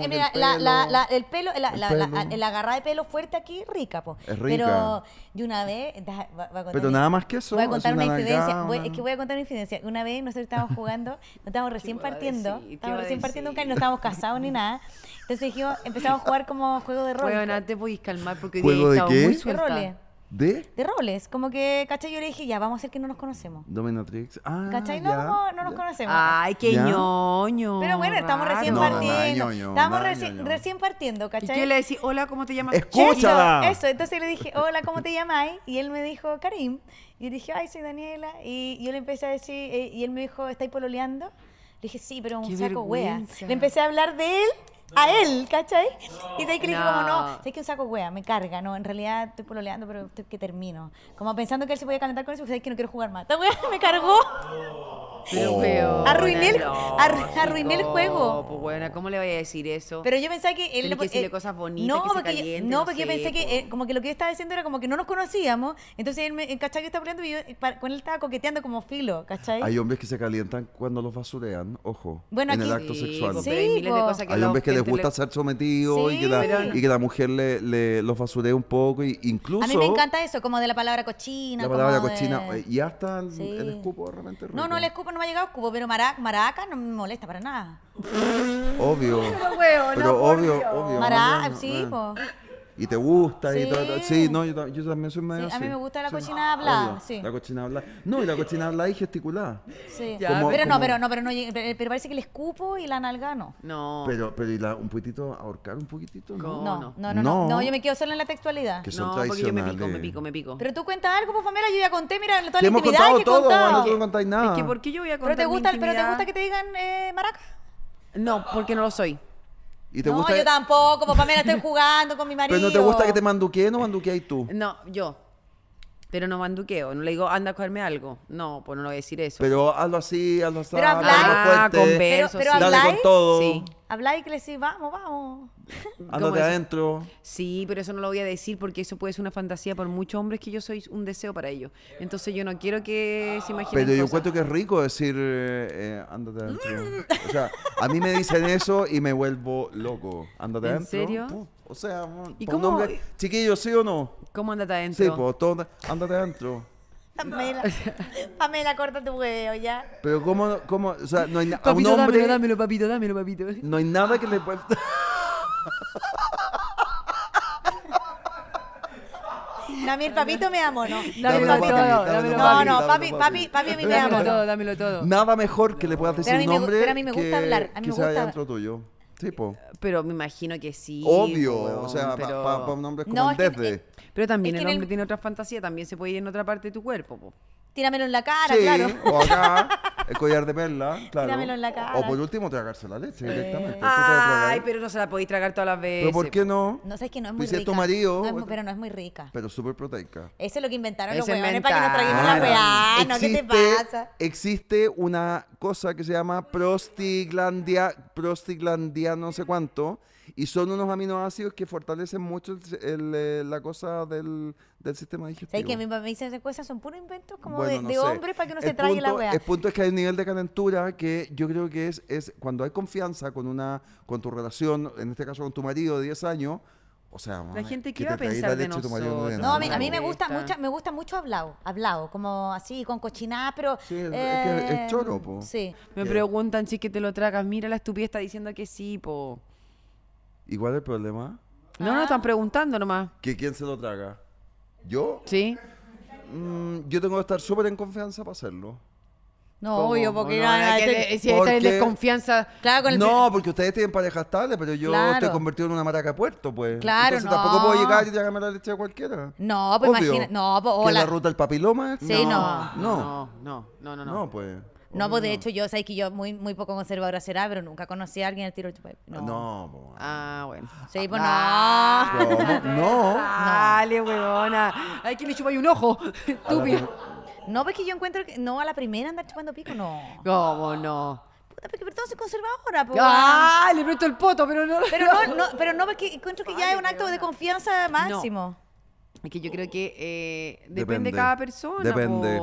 A: el, pelo, la, el agarrar de pelo fuerte aquí rica, po. Es rica. Pero de una vez. va, pero nada más que eso. Voy a contar una, una incidencia. Voy, es que voy a contar una incidencia. Una vez nosotros estábamos jugando, nos estábamos recién partiendo. Estábamos recién partiendo un no estábamos casados ni nada. Entonces dijimos, empezamos a jugar como juego de rol. Bueno, te podéis calmar porque muy De ¿De? De roles. Como que, ¿cachai? Yo le dije, ya, vamos a hacer que no nos conocemos.
B: Dominatrix. Ah, ¿Cachai? No,
A: no, nos conocemos. Ay, qué ñoño. Pero bueno, estamos recién partiendo. estamos recién partiendo, ¿cachai? Y yo le decía, hola, ¿cómo te llamas? ¡Escúchala! Eso, entonces le dije, hola, ¿cómo te llamáis? Y él me dijo, Karim. Y yo dije, ay, soy Daniela. Y yo le empecé a decir, eh, y él me dijo, ¿estáis pololeando? Le dije, sí, pero un saco vergüenza. wea. Le empecé a hablar de él a él, ¿cachai? Y Y hay que le dije no. como, no, sé que un saco wea, me carga, no, en realidad estoy pololeando, pero que termino. Como pensando que él se podía calentar con eso, sé que no quiero jugar más. wea me cargó. Oh, arruiné, el, el juego.
C: Pues bueno, ¿cómo le voy a decir eso? Pero yo pensé que él. no que decirle eh, cosas bonitas. No, porque, no, porque yo
A: pensé que pues. eh, como que lo que yo estaba diciendo era como que no nos conocíamos. Entonces él eh, cachai que estaba poniendo y yo con él estaba coqueteando como filo, ¿cachai? Hay
B: hombres que se calientan cuando los basurean, ojo. Bueno, en aquí, el acto sexual. Pues, hay, pues. que hombres que les gusta ser sometidos y, que la, mujer le, los basuree un poco. incluso. A mí me
A: encanta eso, como de la palabra cochina. La palabra cochina.
B: Y hasta el, escupo realmente. No, no,
A: el escupo no me ha llegado cubo, pero maraca, maraca no me molesta para nada.
B: Obvio. pero, obvio, obvio. Maraca, sí, pues y te gusta y todo, Sí, no, yo, también soy medio sí, así. A mí me gusta la cochinada cochina hablada, sí. La cochina hablada. No, y la cochina hablada y gesticulada.
A: Sí. pero, No, pero, no, pero no, eh, parece que le escupo y la nalga no.
C: No.
B: Pero pero y la, un poquitito ahorcar un poquitito, no. No, no, no, no, yo
A: me quedo solo en la textualidad. Que son no, porque yo me
B: pico, me pico,
C: me pico. Pero
A: tú cuentas algo, pues Pamela, yo ya conté, mira, toda la intimidad hemos contado que todo, contado. no
C: contáis nada. Es que ¿por qué yo voy a contar? Pero te gusta, pero te gusta
A: que te digan eh, maraca?
C: No, porque no lo soy te no, gusta yo
A: tampoco, papá, la estoy jugando con mi marido. ¿Pero no te gusta que
C: te
B: manduqueen o manduqueáis tú?
C: No, yo. Pero no manduqueo, no le digo, anda a cogerme algo. No, pues no lo voy a decir eso.
B: Pero hazlo así, hazlo así, pero hazlo fuerte. Ah,
C: con sí. dale con todo. Sí. y que
A: le decís, vamos,
C: vamos. Ándate adentro. Sí, pero eso no lo voy a decir porque eso puede ser una fantasía por muchos hombres que yo soy un deseo para ellos. Entonces yo no quiero
B: que se imaginen. Pero yo cuento que es rico decir, eh, eh adentro. o sea, a mí me dicen eso y me vuelvo loco. Ándate adentro. ¿En serio? O sea, mm, ¿Y cómo, nombre, chiquillo, ¿sí o no?
C: ¿Cómo andate adentro? Sí, pues
B: todo, andate adentro.
C: Pamela,
A: Pamela, corta tu hueveo ya.
B: Pero cómo, cómo, o sea, no hay nada. Papito, un hombre, dámelo, dámelo, papito, dámelo, papito. No hay nada que le pueda.
A: Dame el papito me amo, ¿no? Dámelo, dámelo todo, No, no, papi,
B: papi, papi, a mí me amo. Dámelo todo, dámelo todo. Nada mejor que le puedas decir pero nombre un pero a mí me gusta que, hablar. A mí me gusta tuyo. Tipo,
C: Pero me imagino que sí. Obvio, o sea, para pa, un hombre como no, pero también el hombre tiene otra fantasía, también se puede ir en otra parte de tu cuerpo. Tíramelo en la cara, sí,
B: O acá, el collar de perla, claro. Tíramelo en la cara. O por último, tragarse la leche eh. directamente. Ay,
C: pero no se la podéis tragar todas las veces. ¿Pero por qué no? No sé, es que no es muy rica. Tu marido, es muy, pero no es muy rica.
B: Pero súper proteica. Eso es lo que inventaron los huevones para que nos traguemos la weá. No, ¿qué te pasa? Existe una cosa que se llama prostiglandia, prostiglandia no sé cuánto, y son unos aminoácidos que fortalecen mucho eh, la cosa del, del sistema digestivo. ¿Sabes que
A: mi papá dice esas cosas son puros inventos como de,
B: hombres para que no se trague la weá? El punto es que hay un nivel de calentura que yo creo que es, es cuando hay confianza con una con tu relación, en este caso con tu marido de 10 años, o sea, la gente quiere pensar de nosotros. No, a mí, me gusta mucho, me
A: gusta mucho hablado, hablado, como así con
C: cochinada, pero sí, es, eh, choro, po. Sí. Me eh, preguntan si es que te lo tragas, mira la estupidez está diciendo que sí, po.
B: ¿Y cuál es el problema?
C: No, no, están preguntando nomás.
B: ¿Que quién se lo traga? ¿Yo? Sí. Mm, yo tengo que estar súper en confianza para hacerlo.
C: No, obvio, porque No, no, que este, si está en desconfianza. Claro, con el No,
B: porque ustedes tienen parejas tales, pero yo te estoy convertido en una maraca de puerto, pues. Claro, Entonces tampoco puedo llegar y te tragarme la leche a cualquiera. No, pues imagínate. imagina- no, pues, ¿Que la- ruta del papiloma? es? Sí, no. No, no, no, no, no. No, pues. No, pues de oh.
A: hecho yo, sé que yo muy, muy poco conservadora será, pero nunca conocí a alguien el tiro chupa. No. No, pues, Ah, bueno. Sí, pues no. Ah. No.
C: Dale, huevona. Hay que le chupa ahí un ojo. Estúpido.
A: No, ves que yo encuentro que. No, a la primera andar chupando pico, no.
C: ¿Cómo no?
A: Puta, todo perdón, se conservadora, pues, Ah,
C: le presto el poto, pero no. Pero no, no
A: pero no, que encuentro que ya es un acto de confianza máximo.
C: Es que yo creo que eh, depende, de cada persona. Depende.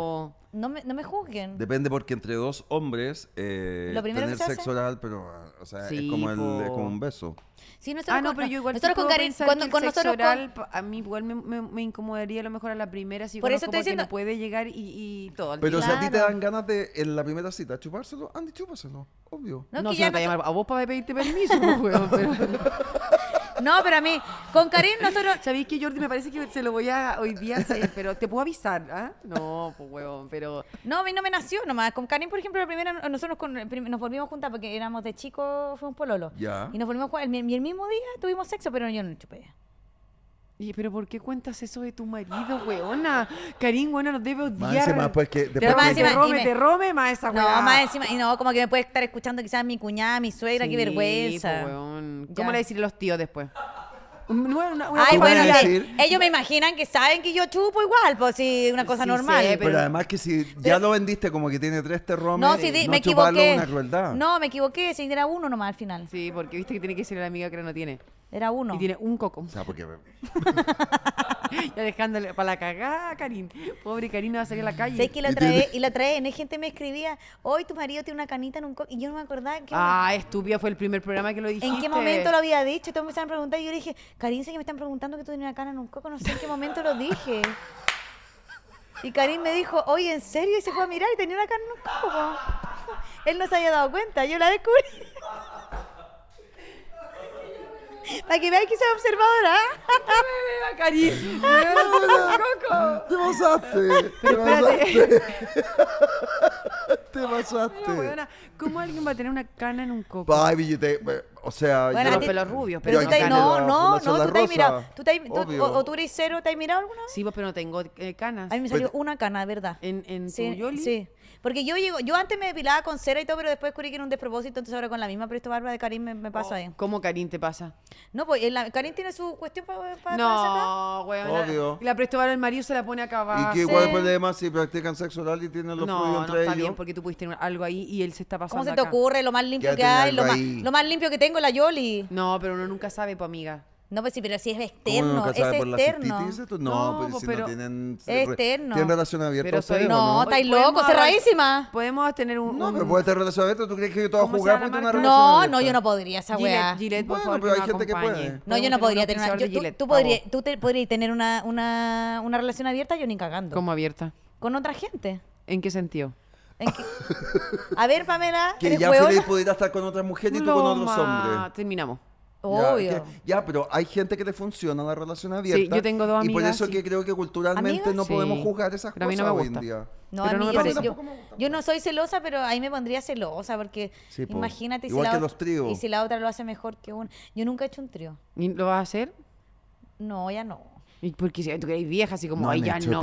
A: No, me, juzguen.
B: Depende porque entre dos hombres eh, Lo primero tener que se sexo oral, pero ah, o sea, es, como el, como un beso. Sí, nosotros ah, con, no, pero yo igual con cuando nosotros
C: a mí igual me, incomodaría a lo mejor a la primera si Por eso estoy diciendo... no puede llegar y, todo. Pero si a ti te
B: dan ganas de en la primera cita chupárselo, Andy, chúpaselo, obvio. No, si no te a vos para pedirte permiso, pues, pero...
C: No, pero a mí, con Karim nosotros. ¿Sabéis que Jordi me parece que se lo voy a hoy día Pero te puedo avisar, ¿ah? No, pues huevón, pero.
A: No, a mí no me nació nomás. Con Karim, por ejemplo, la primera, nosotros nos volvimos juntas porque éramos de chicos, fuimos pololo. Ya. Y nos volvimos juntas. Y el mismo día tuvimos sexo, pero yo no chupé. Y, pero ¿por qué cuentas eso de tu marido, weona? Karim, weona, nos debe odiar. Más
B: encima, pues que te, más te Rome,
A: más esa weona. No, más encima, y no, como que me puede estar escuchando quizás mi cuñada, mi suegra, qué vergüenza. Pues,
C: weón. ¿Cómo le decir a los tíos después?
A: una Ay, bueno, pues, ellos me imaginan que saben que yo chupo igual, pues sí, una cosa normal. pero...
B: además que si ya lo vendiste como que tiene tres terrones, no, si me equivoqué. una No,
A: me equivoqué, si era uno nomás
C: al final. Sí, porque viste que tiene que ser la amiga que no tiene. Era uno. Y tiene un coco. O ah,
B: sea, porque...
C: ya dejándole para la cagada, Karim. Pobre Karim, no va a salir a la calle. Sé que la trae,
A: y la trae. en gente me escribía, hoy tu marido tiene una canita en un coco. Y yo no me acordaba. Que
C: ah, estúpida, fue el primer programa que lo dijiste. ¿En qué momento lo
A: había dicho? Todos me estaban preguntando y yo le dije, Karim, sé que me están preguntando que tú tienes una cana en un coco. No sé en qué momento lo dije. Y Karim me dijo, oye, ¿en serio? Y se fue a mirar y tenía una cana en un coco. Él no se había dado cuenta, yo la descubrí. Para que veáis que soy observadora. Cari.
B: Te pasaste. Te pasaste. Te pasaste.
C: ¿Cómo alguien va a tener una cana en un
B: coco? Ay, o sea, bueno, yo, los pelos rubios, pero no, no, no, no, no, tú te has mirado. ¿Tú te, o,
C: tú eres cero, ¿te has mirado alguna Sí, vos, pero no tengo eh, canas. A mí me salió una cana, de verdad. ¿En, en tu
A: yoli? Sí. Porque yo llego, yo antes me depilaba con cera y todo, pero después descubrí que era un despropósito, entonces ahora con la misma presto barba
C: de Karim me, pasa oh, bien. ahí. ¿Cómo Karim te pasa? No,
A: pues eh, Karim tiene su cuestión para
C: pa, No, weón. Obvio. La, la presto barba del marido se la pone a acabar. Y que igual después
B: de más si practican sexo oral y tienen los no, fluidos entre no está bien
C: porque tú pudiste tener algo ahí y él se está pasando ¿Cómo se te ocurre? Lo más limpio que hay, lo más, lo más, limpio que tengo la Yoli. No, pero uno nunca sabe, pues amiga. No, pues sí, pero si es externo. es externo. no, pero pues,
B: si no tienen. Es externo. ¿Tienen relación abierta No, estáis
C: loco, cerradísima. Podemos tener un. No, pero
B: puede tener relación abierta. ¿Tú crees que yo te voy a jugar con una relación no, abierta?
C: No,
A: no, yo no podría esa weá. Gillette, por favor, pero No, yo no podría tener una. Yo, tú, podrías, tener una, una, una relación abierta, yo ni cagando. ¿Cómo abierta? Con otra gente.
C: ¿En qué
B: sentido? a
A: ver, Pamela. Que
B: ya Feliz pudiera estar con otra mujer y tú con otros hombres. Terminamos. Obvio. Ya, pero hay gente que le funciona la relación abierta. Sí, yo tengo dos amigas. Y por eso que creo que culturalmente no podemos juzgar esas cosas hoy en día. No, a mí no me parece.
A: Yo, no pues. soy celosa, pero ahí me pondría celosa porque pues. imagínate Igual si que
B: la
C: los y si
A: la otra lo hace mejor que uno. Yo nunca he hecho un trío.
C: ¿Y lo vas a hacer?
A: No, ya no.
B: ¿Y
C: porque si tú eres vieja así como no ya no no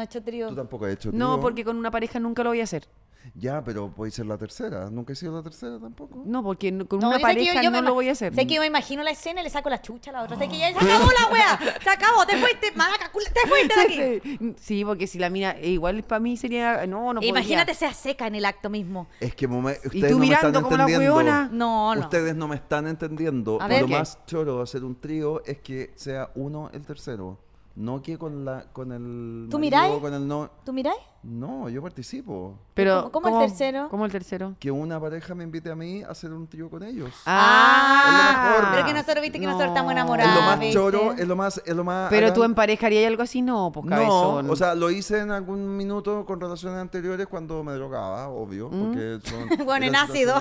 C: he hecho trío. Tú
B: tampoco has hecho trío. No, porque con una pareja nunca lo voy a hacer. Ya, pero puede ser la tercera. Nunca he sido la tercera tampoco. No, porque con una pareja no lo
A: voy a hacer. Sé que yo me imagino la escena y le saco la chucha a la otra. Sé que ya se acabó la wea. Se acabó. Te fuiste, maraca, Te fuiste de
C: aquí. Sí, porque si la mira... Eh, igual para mí sería, no, no podría. Imagínate
A: sea seca en el acto mismo.
B: Es que ustedes tú no me están mirando como entendiendo. No, no. Ustedes no me están entendiendo. lo más choro de hacer un trío es que sea uno el tercero. No que con la con el ¿Tú miráis? Con el no... ¿Tú miráis? No, yo participo. Pero ¿Cómo, el tercero? ¿Cómo el tercero? Que una pareja me invite a mí a hacer un tío con ellos. Ah, ah. lo mejor. Pero que
A: nosotros viste que nosotros estamos enamorados. Es lo más choro,
B: es lo más es lo más Pero tú en pareja algo así no, pues cabezón. No, o sea, lo hice en algún minuto con relaciones anteriores cuando me drogaba, obvio, mm. porque son bueno, en ácido.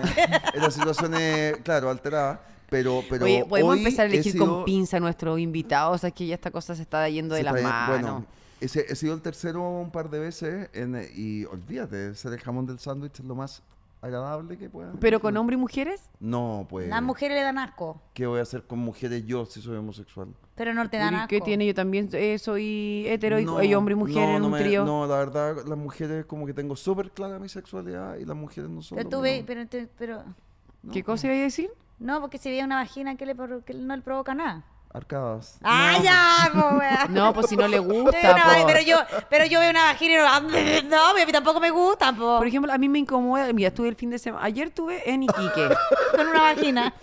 B: las situaciones, claro, alteradas pero, pero podemos empezar a elegir con
C: pinza a nuestros invitados. O sea, es que ya esta cosa se está yendo de las manos. Bueno,
B: he, sido el tercero un par de veces y olvídate, ser el jamón del sándwich es lo más agradable que pueda. ¿Pero con hombres y mujeres? No, pues. Las
C: mujeres le dan asco.
B: ¿Qué voy a hacer con mujeres yo si soy homosexual?
C: Pero no te dan ¿Y ¿Qué tiene? Yo también eh, soy hetero y hombre y mujer en un trío. No,
B: la verdad, las mujeres como que tengo súper clara mi sexualidad y las mujeres no son. Pero tú
A: pero, pero... ¿Qué cosa pues. iba a decir? No, porque si ve una vagina, que le, que no le provoca nada?
B: Arcados. ¡Ah,
A: ya!
C: no, pues si no le gusta. pero, yo, pero yo veo una vagina y no, ah, no, a mí tampoco me gusta. Por ejemplo, a mí me incomoda. Mira, estuve el fin de semana. Ayer tuve en Iquique. con una vagina.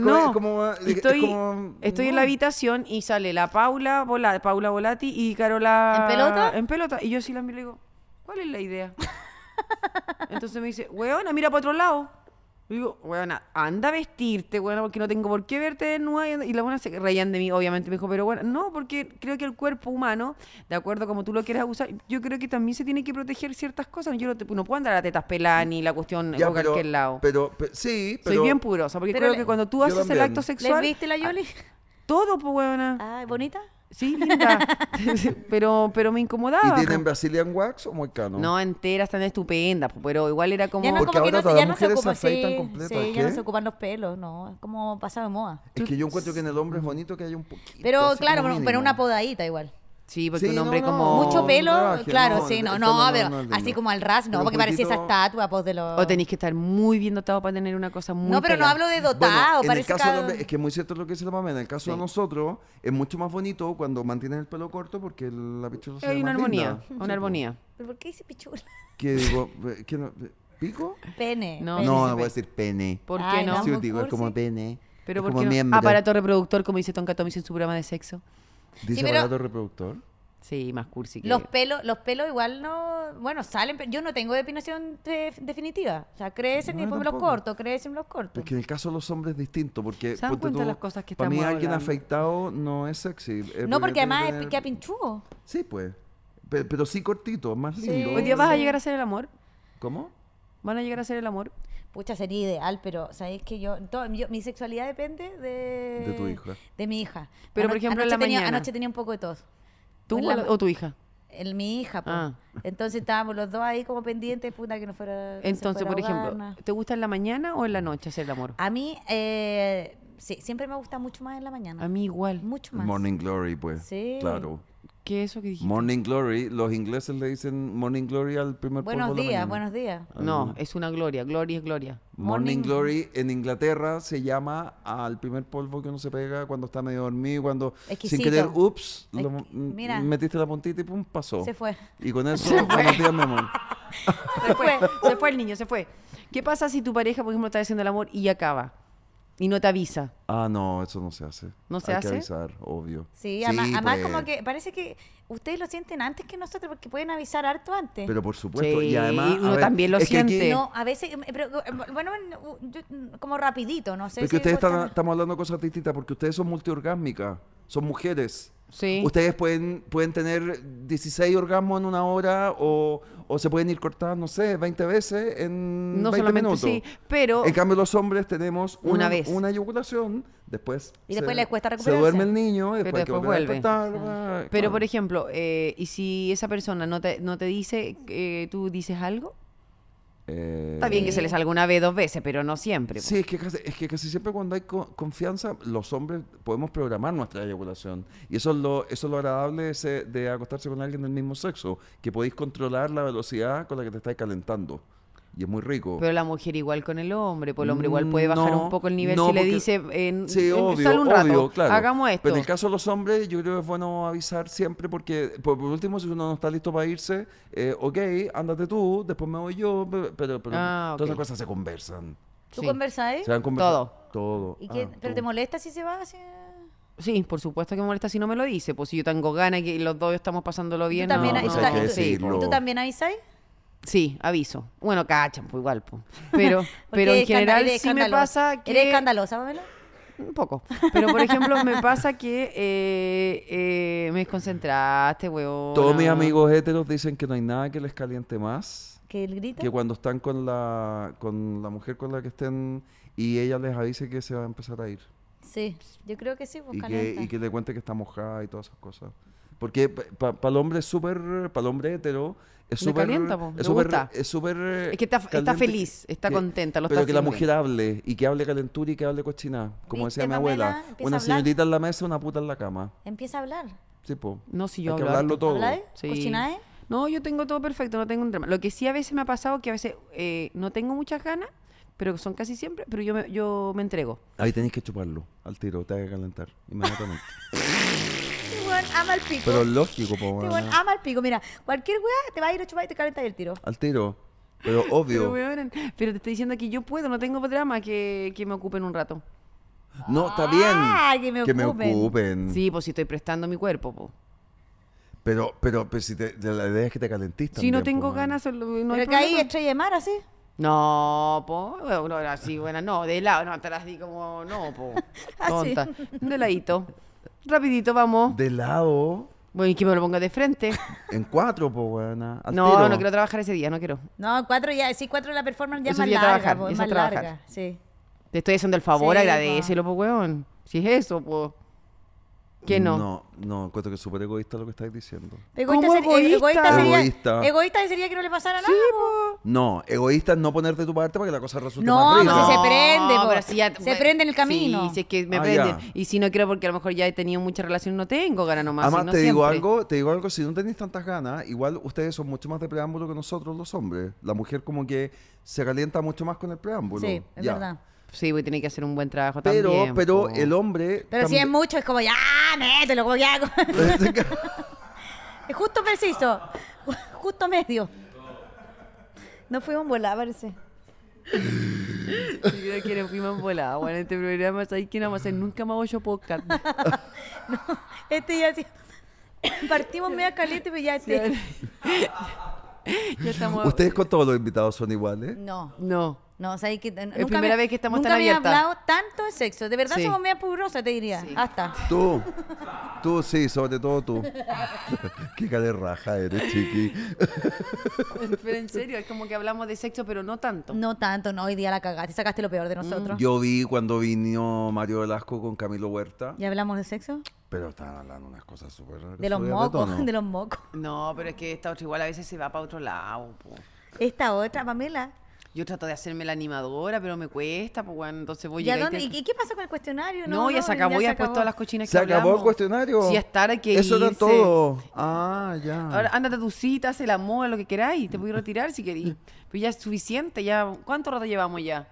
C: no. estoy, estoy en la habitación y sale la Paula, Paula Volati y Carola. ¿En pelota? En pelota. Y yo sí la miro y digo, ¿cuál es la idea? Entonces me dice, weona, mira para otro lado. Y digo, weona, anda a vestirte, bueno, porque no tengo por qué verte desnuda. Y la buena se reían de mí, obviamente. Me dijo, pero bueno, no, porque creo que el cuerpo humano, de acuerdo a como tú lo quieras usar, yo creo que también se tiene que proteger ciertas cosas. Yo no, te, no puedo andar a tetas peladas ni la cuestión de en pero, lado.
B: Pero, sí, pero. Soy bien
C: purosa porque creo que cuando tú haces el acto sexual. ¿Les viste la Yoli? Ah, todo, pues, buena. Ah, ¿bonita? Sí, linda.
B: pero, pero me incomodaba. ¿Y tienen Brazilian Wax o moicano? No,
C: enteras, están estupendas, pero igual era como... Ya no, Porque ahora
B: que no, las se mujeres se, afeitan Sí, ya no se
A: ocupan los pelos, no. Es como pasado de moda.
B: Es que yo encuentro que en el hombre es bonito que haya un poquito. Pero claro, pero una podadita igual. Sí, porque un hombre como. Mucho pelo, claro, sí, no, no, pero así como al
A: ras, no, porque parecía esa estatua, pues de los. O
C: tenéis que estar muy bien dotado para tener una cosa muy.
A: No, pero no hablo de
B: dotado, bueno, en el caso Es que es muy cierto lo que dice la mamá, en el caso de nosotros, es mucho más bonito cuando mantienes el pelo corto porque la pichula se Hay una armonía, una armonía.
C: ¿Pero por qué dice pichula?
B: Que digo, no. ¿Pico? Pene. No, no, voy a decir pene. ¿Por qué no? Sí, digo, es como pene. Pero porque. Aparato
C: reproductor, como dice Tonka Tomis en su programa de sexo. ¿Dice
B: reproductor? Sí, más cursi Los
A: pelos, los pelos igual no... Bueno, salen... Yo no tengo depinación definitiva. O sea, crecen y después me los corto, crecen y me los corto.
B: Es que en el caso de los hombres es distinto, porque... ¿Se las cosas que Para mí alguien afeitado no es sexy. Eh, no, porque, además queda pinchudo. Sí, pues. Pero, sí cortito, más lindo. ¿Hoy día vas a llegar a
C: ser el
A: amor? ¿Cómo? ¿Van a llegar a ser el amor? pucha, sería ideal, pero sabéis que yo, todo, mi sexualidad depende de... De tu hija. De mi hija. Pero, por ejemplo, anoche la tenía- mañana. Anoche tenía un poco de tos. ¿Tú o, tu
C: hija? mi hija, pues.
A: Entonces estábamos los dos ahí como pendientes, puta, que no fuera... Entonces, por ejemplo,
C: ¿te gusta en la mañana o en la noche hacer el amor? A mí,
A: eh, sí, siempre me gusta mucho más en la mañana.
C: A mí igual. Mucho
B: más. Morning Glory, pues. Sí. Claro.
A: ¿Qué es eso que dijiste?
B: Morning Glory. Los ingleses le dicen Morning Glory al primer Buenos días, buenos días. No, es una gloria. Gloria es gloria. Morning, Glory en Inglaterra se llama al primer polvo que uno se pega cuando está medio dormido, cuando sin querer, ups, metiste la puntita y pum, pasó. Se fue. Y con eso, buenos días, mi amor.
C: Se fue, se fue el niño, se fue. ¿Qué pasa si tu pareja, por ejemplo, está diciendo el amor y acaba? Y no te avisa.
B: Ah, no, eso no se hace. ¿No se Hay que avisar, obvio. Sí, además, pues. como
A: que parece que ustedes lo sienten antes que nosotros porque pueden avisar harto antes. Pero por
B: supuesto, y además... uno también lo No,
A: a veces, eh, pero, eh, bueno, mm, como rapidito, no sé.
B: Porque ustedes estamos hablando de cosas distintas, porque ustedes son multiorgásmicas, son mujeres. Sí. Ustedes pueden, pueden tener 16 orgasmos en una hora o, o se pueden ir cortando, no sé, 20 veces en no solamente, minutos. pero en cambio los hombres tenemos una, eyaculación, después y se, duerme el niño, después, que vuelve. pero por
C: ejemplo, eh, y si esa persona no te, no te dice, eh, tú dices algo
B: eh, Está bien que se les
C: alguna vez, dos veces, pero no siempre. Sí,
B: pues. es que, casi, es que casi siempre cuando hay confianza, los hombres podemos programar nuestra eyaculación. Y eso es lo, eso lo agradable de acostarse con alguien del mismo sexo, que podéis controlar la velocidad con la que te estáis calentando y es muy rico. Pero
C: la mujer igual con el hombre, pues el hombre igual puede bajar un poco el nivel si le dice, en, sale un rato, hagamos esto. Pero en el
B: caso de los hombres, yo creo que es bueno avisar siempre porque, por, último, si uno no está listo para irse, eh, ok, ándate tú, después me voy yo, pero, ah, todas esas cosas se conversan.
A: ¿Tú conversáis
B: conversas, eh? Todo.
C: Todo. ¿Y ah,
A: ¿Pero te molesta si se va
C: Sí, por supuesto que me molesta si no me lo dice. Pues si yo tengo ganas y los dos estamos pasándolo bien. ¿Tú también, no, no, ¿tú, ¿tú,
A: también avisáis?
C: Sí, aviso. Bueno, cachan, pues igual, pues. Pero,
A: pero en general sí me pasa que... ¿Eres escandalosa, Pamela?
C: Un poco. Pero, por ejemplo, me pasa que eh, eh, me desconcentraste, weón. Todos mis amigos
B: heteros dicen que no hay nada que les caliente más. ¿Que Que cuando están con la, con la mujer con la que estén y ella les avise que se va a empezar a ir.
A: Sí, yo creo que sí, pues, y que, y que
B: le cuente que está mojada y todas esas cosas. Porque para el hombre es súper, para el hombre hetero, es súper... Es súper... Es, que está, feliz, está contenta. pero que la mujer hable, y que hable calentura y que hable cochinada. Como decía mi abuela, una señorita en la mesa, una puta en la cama.
C: Empieza a hablar.
B: Sí, po. No, si yo todo.
C: No, yo tengo todo perfecto, no tengo un drama. Lo que sí a veces me ha pasado que a veces eh, no tengo muchas ganas, pero son casi siempre, pero yo me, yo me entrego.
B: Ahí tenéis que chuparlo al tiro, te que calentar inmediatamente.
A: ama el
C: pico. Pero
B: lógico, po, weón. ama
C: el pico. Mira, cualquier weá te va a ir a chupar y te calenta el tiro.
B: Al tiro. Pero obvio.
C: Pero, te estoy diciendo que yo puedo, no tengo drama que, que me ocupen un rato.
B: No, está bien. Ah, que me, ocupen. Sí, pues
C: si estoy prestando mi cuerpo, po.
B: Pero, pero, pero si te, la idea es que te calentiste. Si no tengo
C: ganas, no hay Pero que ahí estrella de mar, así.
B: No, po,
C: bueno, así, buena, no, de lado, no, te las di como, no, po, ah, de ladito. Rapidito, vamos. De lado. Bueno, y que me lo ponga de frente. en
B: cuatro, pues, buena.
C: no, no quiero trabajar ese día, no quiero.
A: No, cuatro ya, Si cuatro la performance ya es más larga, trabajar, es más trabajar.
B: sí.
C: Te estoy haciendo el favor, sí, agradecelo, pues, weón. Si es eso, pues. Que no. No,
B: no, encuentro que es súper egoísta lo que estáis diciendo.
A: Egoísta, ¿Cómo
C: egoísta?
B: sería, Egoísta.
A: egoísta sería que no le pasara nada.
B: No, egoísta es no ponerte tu parte para que la cosa resulte No, más rica. no se
C: prende, pues, Se prende en el camino. Sí, si es que me prenden. Ah, prende. Y si no quiero porque a lo mejor ya he tenido muchas relaciones, no tengo ganas nomás. Además, te digo algo,
B: te digo algo, si no tenéis tantas ganas, igual ustedes son mucho más de preámbulo que nosotros los hombres. La mujer como que se calienta mucho más con el preámbulo. Sí, es verdad. Sí, voy a tener que hacer un buen trabajo también. Pero el hombre... Pero si es
A: mucho, es como, ya, mételo, como ya... es justo preciso, justo medio. No fuimos volada, parece.
C: Yo creo que no fuimos volados. Bueno, este programa, más que no vamos a hacer nunca más yo podcast? no, este ya sí.
A: Partimos media caliente, pero ya este. estamos... ¿Ustedes
B: con todos los invitados son iguales?
A: No. No. No, o sea, que, eh, es la primera vez que estamos tan abiertas. Nunca hablado tanto de sexo. De verdad somos media pudrosas, te diría. Hasta. Tú.
B: Tú, sí, sobre todo tú. Qué cara de raja eres, chiqui.
A: pero en serio, es como que hablamos de sexo, pero no tanto. No tanto, no. Hoy día la cagaste, sacaste lo peor de mm. nosotros.
B: Yo vi cuando vino Mario Velasco con Camilo Huerta.
A: ¿Y
C: hablamos de sexo?
B: Pero estaban hablando unas cosas súper... De los mocos,
C: de, los mocos. No, pero es que esta otra igual a veces se va para otro lado. Po.
A: Esta otra, Pamela
C: yo trato de hacerme la animadora, pero me cuesta, pues entonces voy a ¿Y qué pasa con el cuestionario? No, ya se acabó, ya, después todas las cochinas que ¿Se acabó el
B: cuestionario? Sí, estar aquí. Eso era todo. Ah, ya. Ahora,
C: ándate a tu cita, haz el amor, lo que queráis, te voy a retirar si queréis. Pero ya es suficiente, ya. ¿Cuánto rato llevamos ya?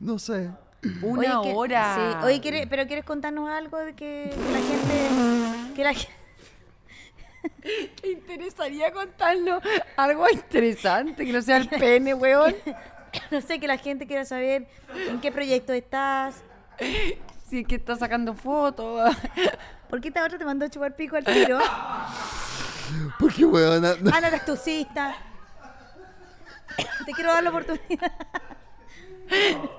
C: No sé. Una hora. sí.
A: Oye, pero ¿quieres contarnos algo de que la gente... Que la gente ¿Te interesaría contarlo algo
C: interesante
A: que no sea el pene, weón? no sé, que la gente quiera saber en qué proyecto estás. Sí, que estás sacando fotos. ¿Por qué esta otra te mandó a chupar pico al tiro?
C: Porque, weón. No.
A: Ana, ah, cista
C: Te quiero dar la oportunidad.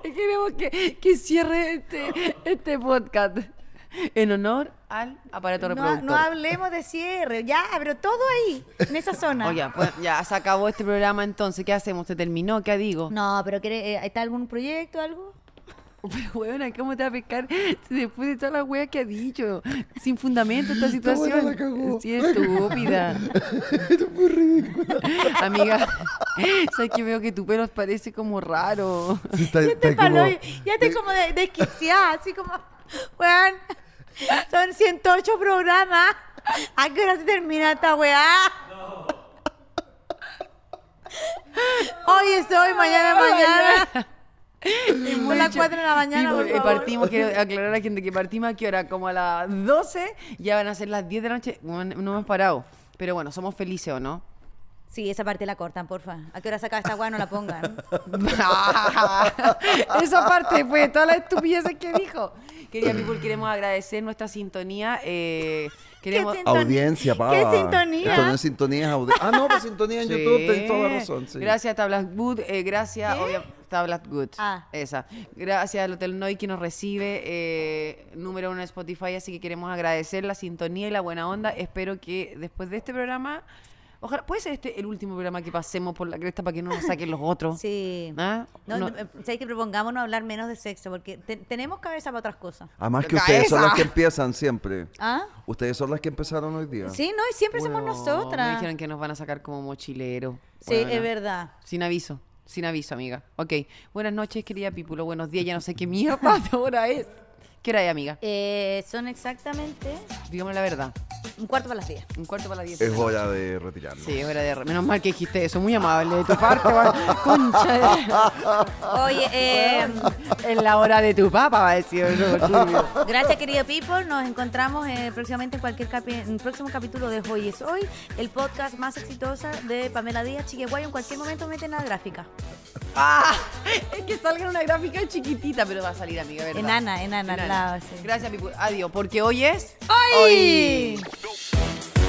C: Queremos que, que cierre este, este podcast. en honor al aparato reproductor. No, no hablemos de cierre, ya, pero todo ahí, en esa zona. Oye, pues ya se acabó este programa entonces, ¿qué hacemos? ¿Se terminó? ¿Qué digo? No, pero eh, ¿está algún proyecto, algo? Pero, weona, ¿cómo te va a pescar después de toda la wea que ha dicho? Sin fundamento esta situación. La cagó. Sí, estúpida. Esto muy ridículo. Amiga, sabes que veo que tu pelo parece como raro.
B: Sí, está, ya te, como...
C: Ya te como de,
A: así como... Weón, son 108 programas. ¿A qué hora se termina esta weá? Hoy es hoy, mañana, mañana.
C: Y las 4 de la mañana. Y, partimos, quiero aclarar a la gente que partimos a qué hora, como a las 12, ya van a ser las 10 de la noche. No, no hemos parado. Pero bueno, somos felices, ¿o no?
A: Sí, esa parte la cortan, porfa. ¿A qué hora
C: saca esta agua? No la pongan. esa parte fue toda la estupidez que dijo. Querida People, queremos agradecer nuestra sintonía. Eh, queremos... Audiencia, pa. ¿Qué sintonía? Esto no es
B: sintonía, es audiencia. Ah, no, pues sintonía en YouTube, tenés toda razón. Gracias,
C: Tablas Good. Eh, gracias, obviamente. Tablet Good. Ah. Esa. Gracias al Hotel Noy que nos recibe, eh, número uno en Spotify, así que queremos agradecer la sintonía y la buena onda. Espero que después de este programa Ojalá, ¿puede ser este el último programa que pasemos por la cresta para que
B: no nos saquen los otros? Sí. ¿Ah? No, no.
A: Eh, que propongámonos hablar menos de sexo, porque tenemos cabeza para otras cosas. Además que ustedes son las que
B: empiezan siempre. ¿Ah? Ustedes son las que empezaron hoy día. Sí, no,
A: y siempre somos nosotras. Me dijeron
C: que nos van a sacar como mochilero. Sí, es verdad. Sin aviso. Sin aviso, amiga. Ok. Buenas noches, querida pípulo. Buenos días. Ya no sé qué mierda ahora es. ¿Qué hora hay, amiga?
A: Eh, son exactamente... digamos la verdad. Un cuarto para las 10. Un cuarto para las 10. Es
B: hora de retirarlo. Sí, es hora de...
C: Menos mal que dijiste eso. Muy amable de tu parte. Concha de... Oye, eh, Es la hora de tu papá, va a decir.
A: gracias querido people. Nos encontramos eh, próximamente en cualquier en próximo capítulo de Hoy es Hoy, el podcast más exitoso de Pamela Díaz Chiqueguayo. En cualquier momento meten
C: la gráfica. Ah, es que salga en una gráfica chiquitita, pero va a salir, amiga, ¿verdad? Enana, enana, Enana, Gracias, Adiós, porque hoy es... ¡Hoy! hoy